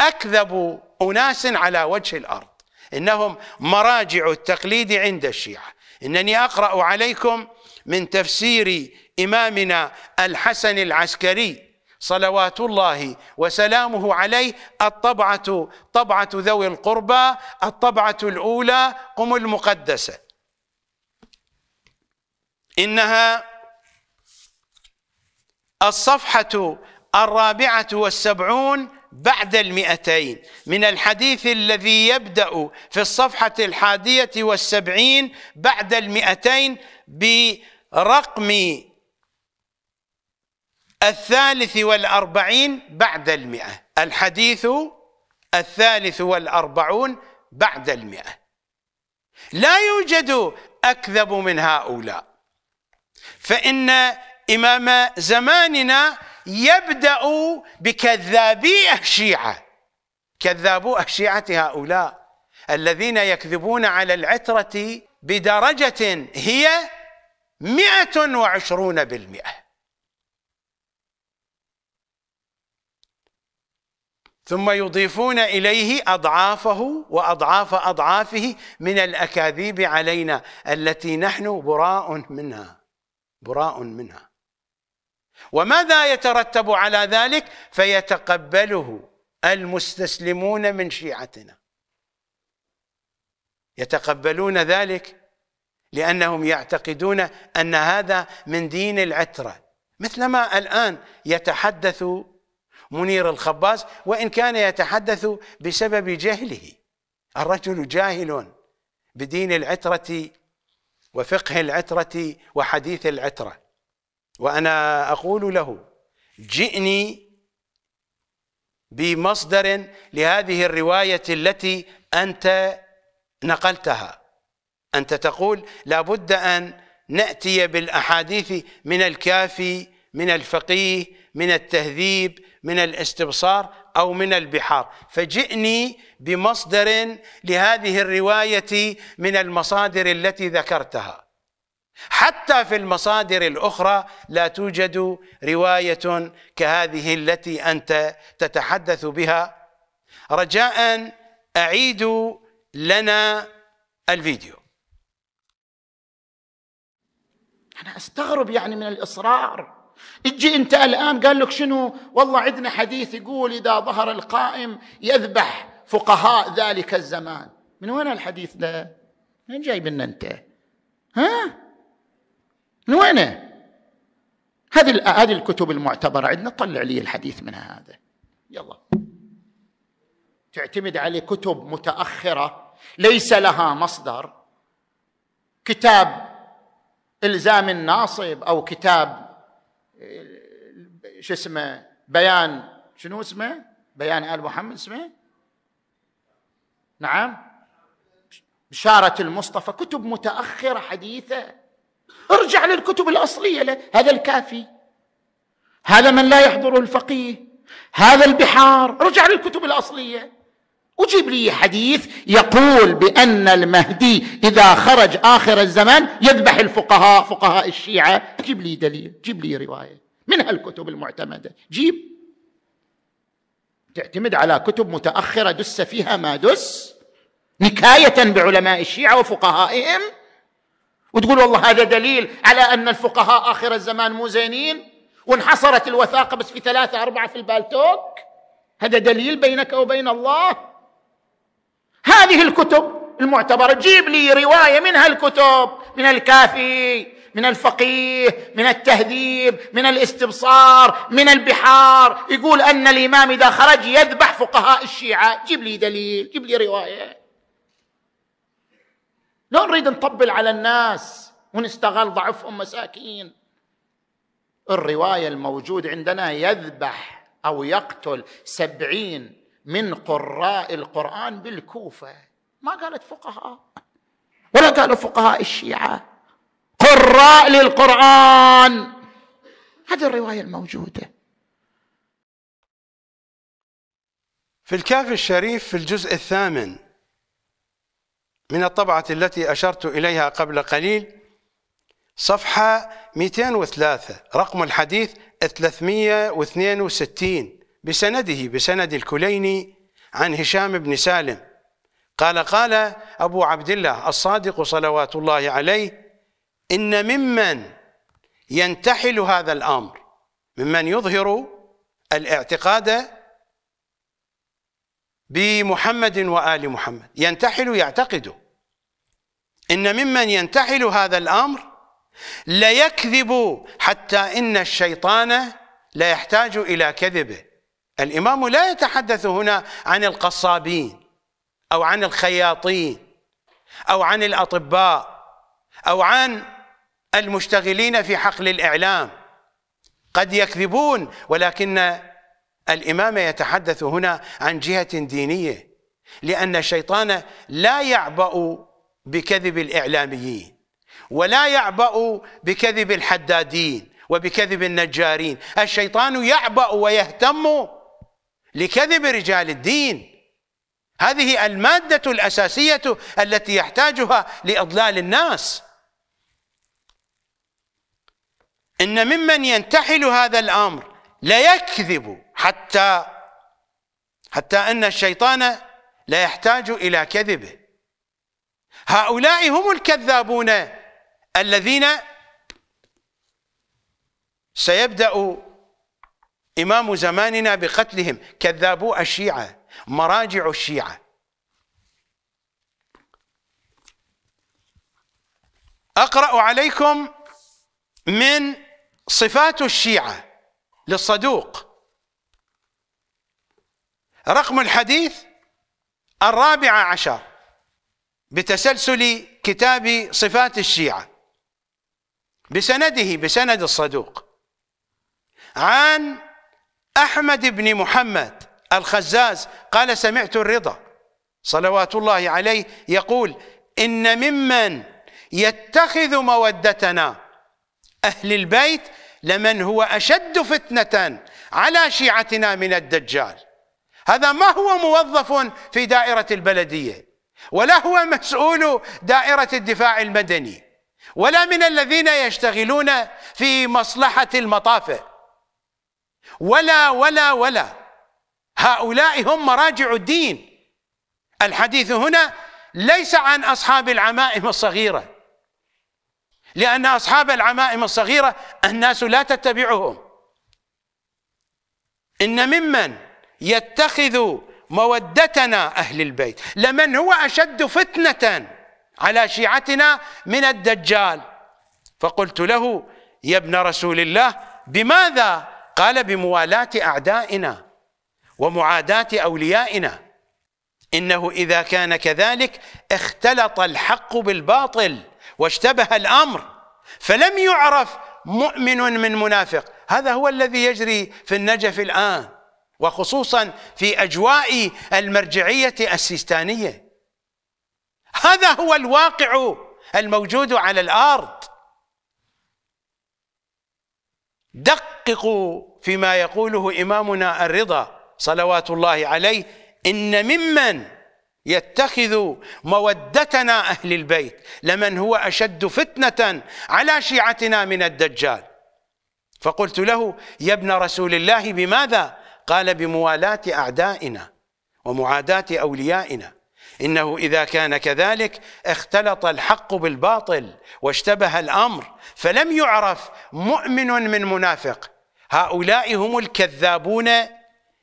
Speaker 1: أكذبوا أناس على وجه الأرض إنهم مراجع التقليد عند الشيعة إنني أقرأ عليكم من تفسير إمامنا الحسن العسكري صلوات الله وسلامه عليه الطبعة طبعة ذوي القربى الطبعة الأولى قم المقدسة إنها الصفحة الرابعة والسبعون بعد المئتين من الحديث الذي يبدأ في الصفحة الحادية والسبعين بعد المئتين برقم الثالث والأربعين بعد المئة الحديث الثالث والأربعون بعد المئة لا يوجد أكذب من هؤلاء فإن إمام زماننا يبدأ بكذابي الشيعة كذابو الشيعة هؤلاء الذين يكذبون على العترة بدرجة هي مئة وعشرون بالمئة ثم يضيفون إليه أضعافه وأضعاف أضعافه من الأكاذيب علينا التي نحن براء منها براء منها وماذا يترتب على ذلك فيتقبله المستسلمون من شيعتنا يتقبلون ذلك لأنهم يعتقدون أن هذا من دين العترة مثلما الآن يتحدث منير الخباز وإن كان يتحدث بسبب جهله الرجل جاهل بدين العترة وفقه العترة وحديث العترة وأنا أقول له جئني بمصدر لهذه الرواية التي أنت نقلتها أنت تقول لابد أن نأتي بالأحاديث من الكافي من الفقيه من التهذيب من الاستبصار أو من البحار فجئني بمصدر لهذه الرواية من المصادر التي ذكرتها حتى في المصادر الاخرى لا توجد روايه كهذه التي انت تتحدث بها رجاء اعيدوا لنا الفيديو
Speaker 5: انا استغرب يعني من الاصرار اجي انت الان قال لك شنو والله عندنا حديث يقول اذا ظهر القائم يذبح فقهاء ذلك الزمان من وين الحديث ده من جايب لنا انت ها من وينه؟ هذه هذه الكتب المعتبره عندنا طلع لي الحديث منها هذا يلا تعتمد على كتب متاخره ليس لها مصدر كتاب الزام الناصب او كتاب شو اسمه بيان شنو اسمه؟ بيان ال محمد اسمه؟ نعم بشاره المصطفى كتب متاخره حديثه ارجع للكتب الاصليه له هذا الكافي هذا من لا يحضره الفقيه هذا البحار ارجع للكتب الاصليه وجيب لي حديث يقول بان المهدي اذا خرج اخر الزمان يذبح الفقهاء فقهاء الشيعه جيب لي دليل جيب لي روايه من هالكتب المعتمده جيب تعتمد على كتب متاخره دس فيها ما دس نكايه بعلماء الشيعه وفقهائهم وتقول والله هذا دليل على أن الفقهاء آخر الزمان مو زينين وانحصرت الوثاقة بس في ثلاثة أربعة في البالتوك هذا دليل بينك وبين الله هذه الكتب المعتبرة جيب لي رواية من هالكتب من الكافي من الفقيه من التهذيب من الاستبصار من البحار يقول أن الإمام إذا خرج يذبح فقهاء الشيعة جيب لي دليل جيب لي رواية لا نريد نطبل على الناس ونستغل ضعفهم مساكين الرواية الموجود عندنا يذبح أو يقتل سبعين من قراء القرآن بالكوفة ما قالت فقهاء ولا قالوا فقهاء الشيعة قراء للقرآن هذه الرواية الموجودة
Speaker 1: في الكاف الشريف في الجزء الثامن من الطبعة التي أشرت إليها قبل قليل صفحة 203 رقم الحديث 362 بسنده بسند الكليني عن هشام بن سالم قال قال أبو عبد الله الصادق صلوات الله عليه إن ممن ينتحل هذا الأمر ممن يظهر الاعتقاد بمحمد وآل محمد ينتحل يعتقد إن ممن ينتحل هذا الأمر ليكذب حتى إن الشيطان لا يحتاج إلى كذبه الإمام لا يتحدث هنا عن القصابين أو عن الخياطين أو عن الأطباء أو عن المشتغلين في حقل الإعلام قد يكذبون ولكن الإمام يتحدث هنا عن جهة دينية لأن الشيطان لا يعبأ بكذب الإعلاميين ولا يعبأ بكذب الحدادين وبكذب النجارين الشيطان يعبأ ويهتم لكذب رجال الدين هذه المادة الأساسية التي يحتاجها لإضلال الناس إن ممن ينتحل هذا الأمر ليكذب حتى حتى ان الشيطان لا يحتاج الى كذبه هؤلاء هم الكذابون الذين سيبدا امام زماننا بقتلهم كذابو الشيعه مراجع الشيعه اقرا عليكم من صفات الشيعه للصدوق رقم الحديث الرابع عشر بتسلسل كتاب صفات الشيعة بسنده بسند الصدوق عن أحمد بن محمد الخزاز قال سمعت الرضا صلوات الله عليه يقول إن ممن يتخذ مودتنا أهل البيت لمن هو أشد فتنة على شيعتنا من الدجال هذا ما هو موظف في دائرة البلدية ولا هو مسؤول دائرة الدفاع المدني ولا من الذين يشتغلون في مصلحة المطافة ولا ولا ولا هؤلاء هم مراجع الدين الحديث هنا ليس عن أصحاب العمائم الصغيرة لأن أصحاب العمائم الصغيرة الناس لا تتبعهم إن ممن يتخذ مودتنا أهل البيت لمن هو أشد فتنة على شيعتنا من الدجال فقلت له يا ابن رسول الله بماذا قال بموالاة أعدائنا ومعاداة أوليائنا إنه إذا كان كذلك اختلط الحق بالباطل واشتبه الأمر فلم يعرف مؤمن من منافق هذا هو الذي يجري في النجف الآن وخصوصا في اجواء المرجعيه السيستانيه هذا هو الواقع الموجود على الارض دققوا فيما يقوله امامنا الرضا صلوات الله عليه ان ممن يتخذ مودتنا اهل البيت لمن هو اشد فتنه على شيعتنا من الدجال فقلت له يا ابن رسول الله بماذا قال بموالاة أعدائنا ومعاداة أوليائنا إنه إذا كان كذلك اختلط الحق بالباطل واشتبه الأمر فلم يعرف مؤمن من منافق هؤلاء هم الكذابون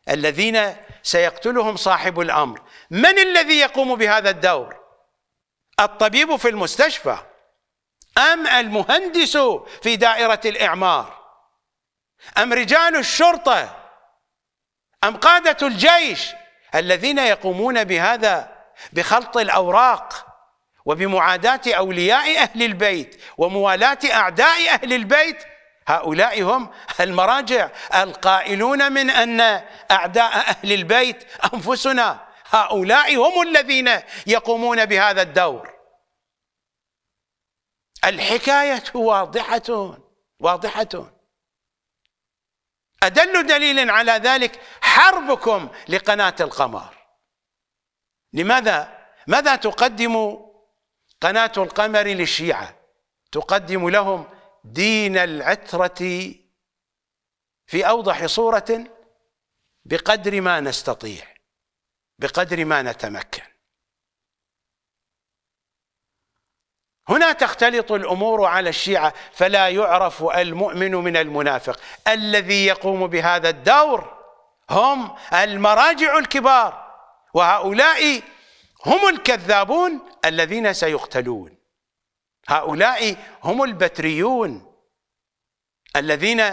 Speaker 1: الذين سيقتلهم صاحب الأمر من الذي يقوم بهذا الدور الطبيب في المستشفى أم المهندس في دائرة الإعمار أم رجال الشرطة أم قادة الجيش الذين يقومون بهذا بخلط الأوراق وبمعاداة أولياء أهل البيت وموالاة أعداء أهل البيت هؤلاء هم المراجع القائلون من أن أعداء أهل البيت أنفسنا هؤلاء هم الذين يقومون بهذا الدور الحكاية واضحة واضحة أدل دليل على ذلك حربكم لقناة القمر لماذا ماذا تقدم قناة القمر للشيعة تقدم لهم دين العترة في أوضح صورة بقدر ما نستطيع بقدر ما نتمكن هنا تختلط الأمور على الشيعة فلا يعرف المؤمن من المنافق الذي يقوم بهذا الدور هم المراجع الكبار وهؤلاء هم الكذابون الذين سيقتلون هؤلاء هم البتريون الذين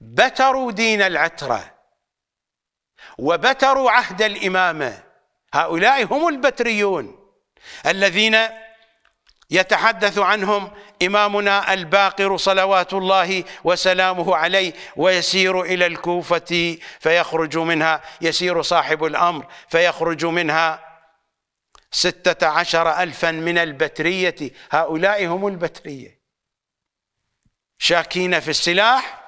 Speaker 1: بتروا دين العترة وبتروا عهد الإمامة هؤلاء هم البتريون الذين يتحدث عنهم إمامنا الباقر صلوات الله وسلامه عليه ويسير إلى الكوفة فيخرج منها يسير صاحب الأمر فيخرج منها ستة عشر ألفا من البترية هؤلاء هم البترية شاكين في السلاح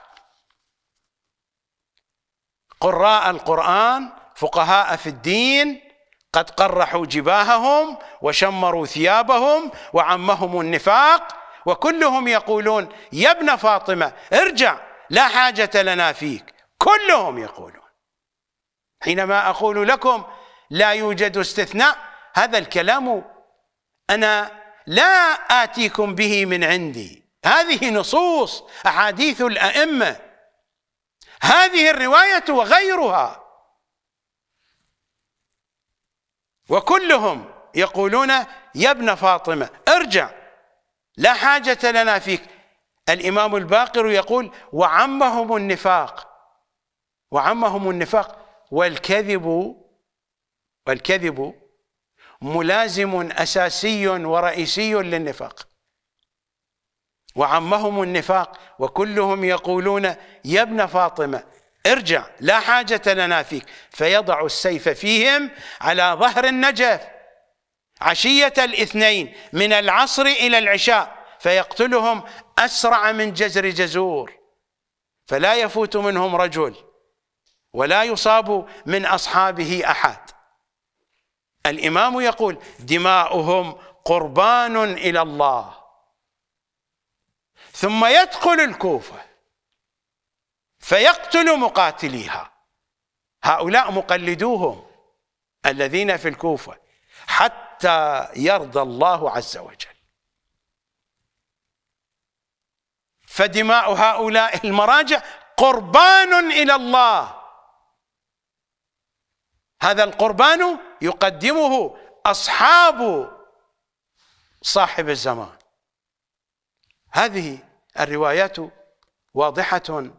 Speaker 1: قراء القرآن فقهاء في الدين قد قرحوا جباههم وشمروا ثيابهم وعمهم النفاق وكلهم يقولون يا ابن فاطمة ارجع لا حاجة لنا فيك كلهم يقولون حينما أقول لكم لا يوجد استثناء هذا الكلام أنا لا آتيكم به من عندي هذه نصوص أحاديث الأئمة هذه الرواية وغيرها وكلهم يقولون يا ابن فاطمة ارجع لا حاجة لنا فيك الإمام الباقر يقول وعمهم النفاق وعمهم النفاق والكذب والكذب ملازم أساسي ورئيسي للنفاق وعمهم النفاق وكلهم يقولون يا ابن فاطمة ارجع لا حاجة لنا فيك فيضع السيف فيهم على ظهر النجف عشية الاثنين من العصر إلى العشاء فيقتلهم أسرع من جزر جزور فلا يفوت منهم رجل ولا يصاب من أصحابه أحد الإمام يقول دماؤهم قربان إلى الله ثم يدخل الكوفة فيقتل مقاتليها هؤلاء مقلدوهم الذين في الكوفة حتى يرضى الله عز وجل فدماء هؤلاء المراجع قربان إلى الله هذا القربان يقدمه أصحاب صاحب الزمان هذه الروايات واضحة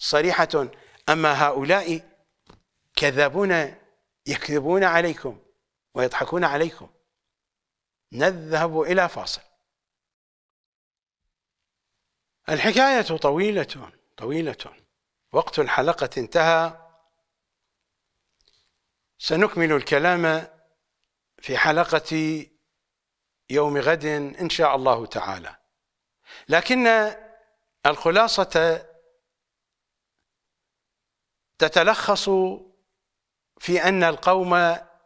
Speaker 1: صريحة أما هؤلاء كذبون يكذبون عليكم ويضحكون عليكم نذهب إلى فاصل الحكاية طويلة طويلة وقت الحلقة انتهى سنكمل الكلام في حلقة يوم غد إن شاء الله تعالى لكن الخلاصة تتلخص في ان القوم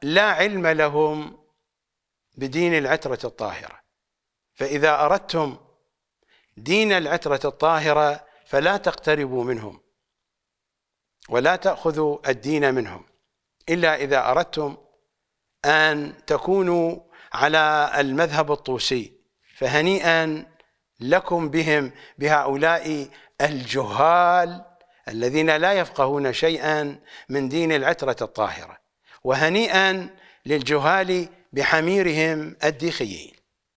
Speaker 1: لا علم لهم بدين العتره الطاهره فاذا اردتم دين العتره الطاهره فلا تقتربوا منهم ولا تاخذوا الدين منهم الا اذا اردتم ان تكونوا على المذهب الطوسي فهنيئا لكم بهم بهؤلاء الجهال الذين لا يفقهون شيئا من دين العترة الطاهرة وهنيئا للجهال بحميرهم الديخيين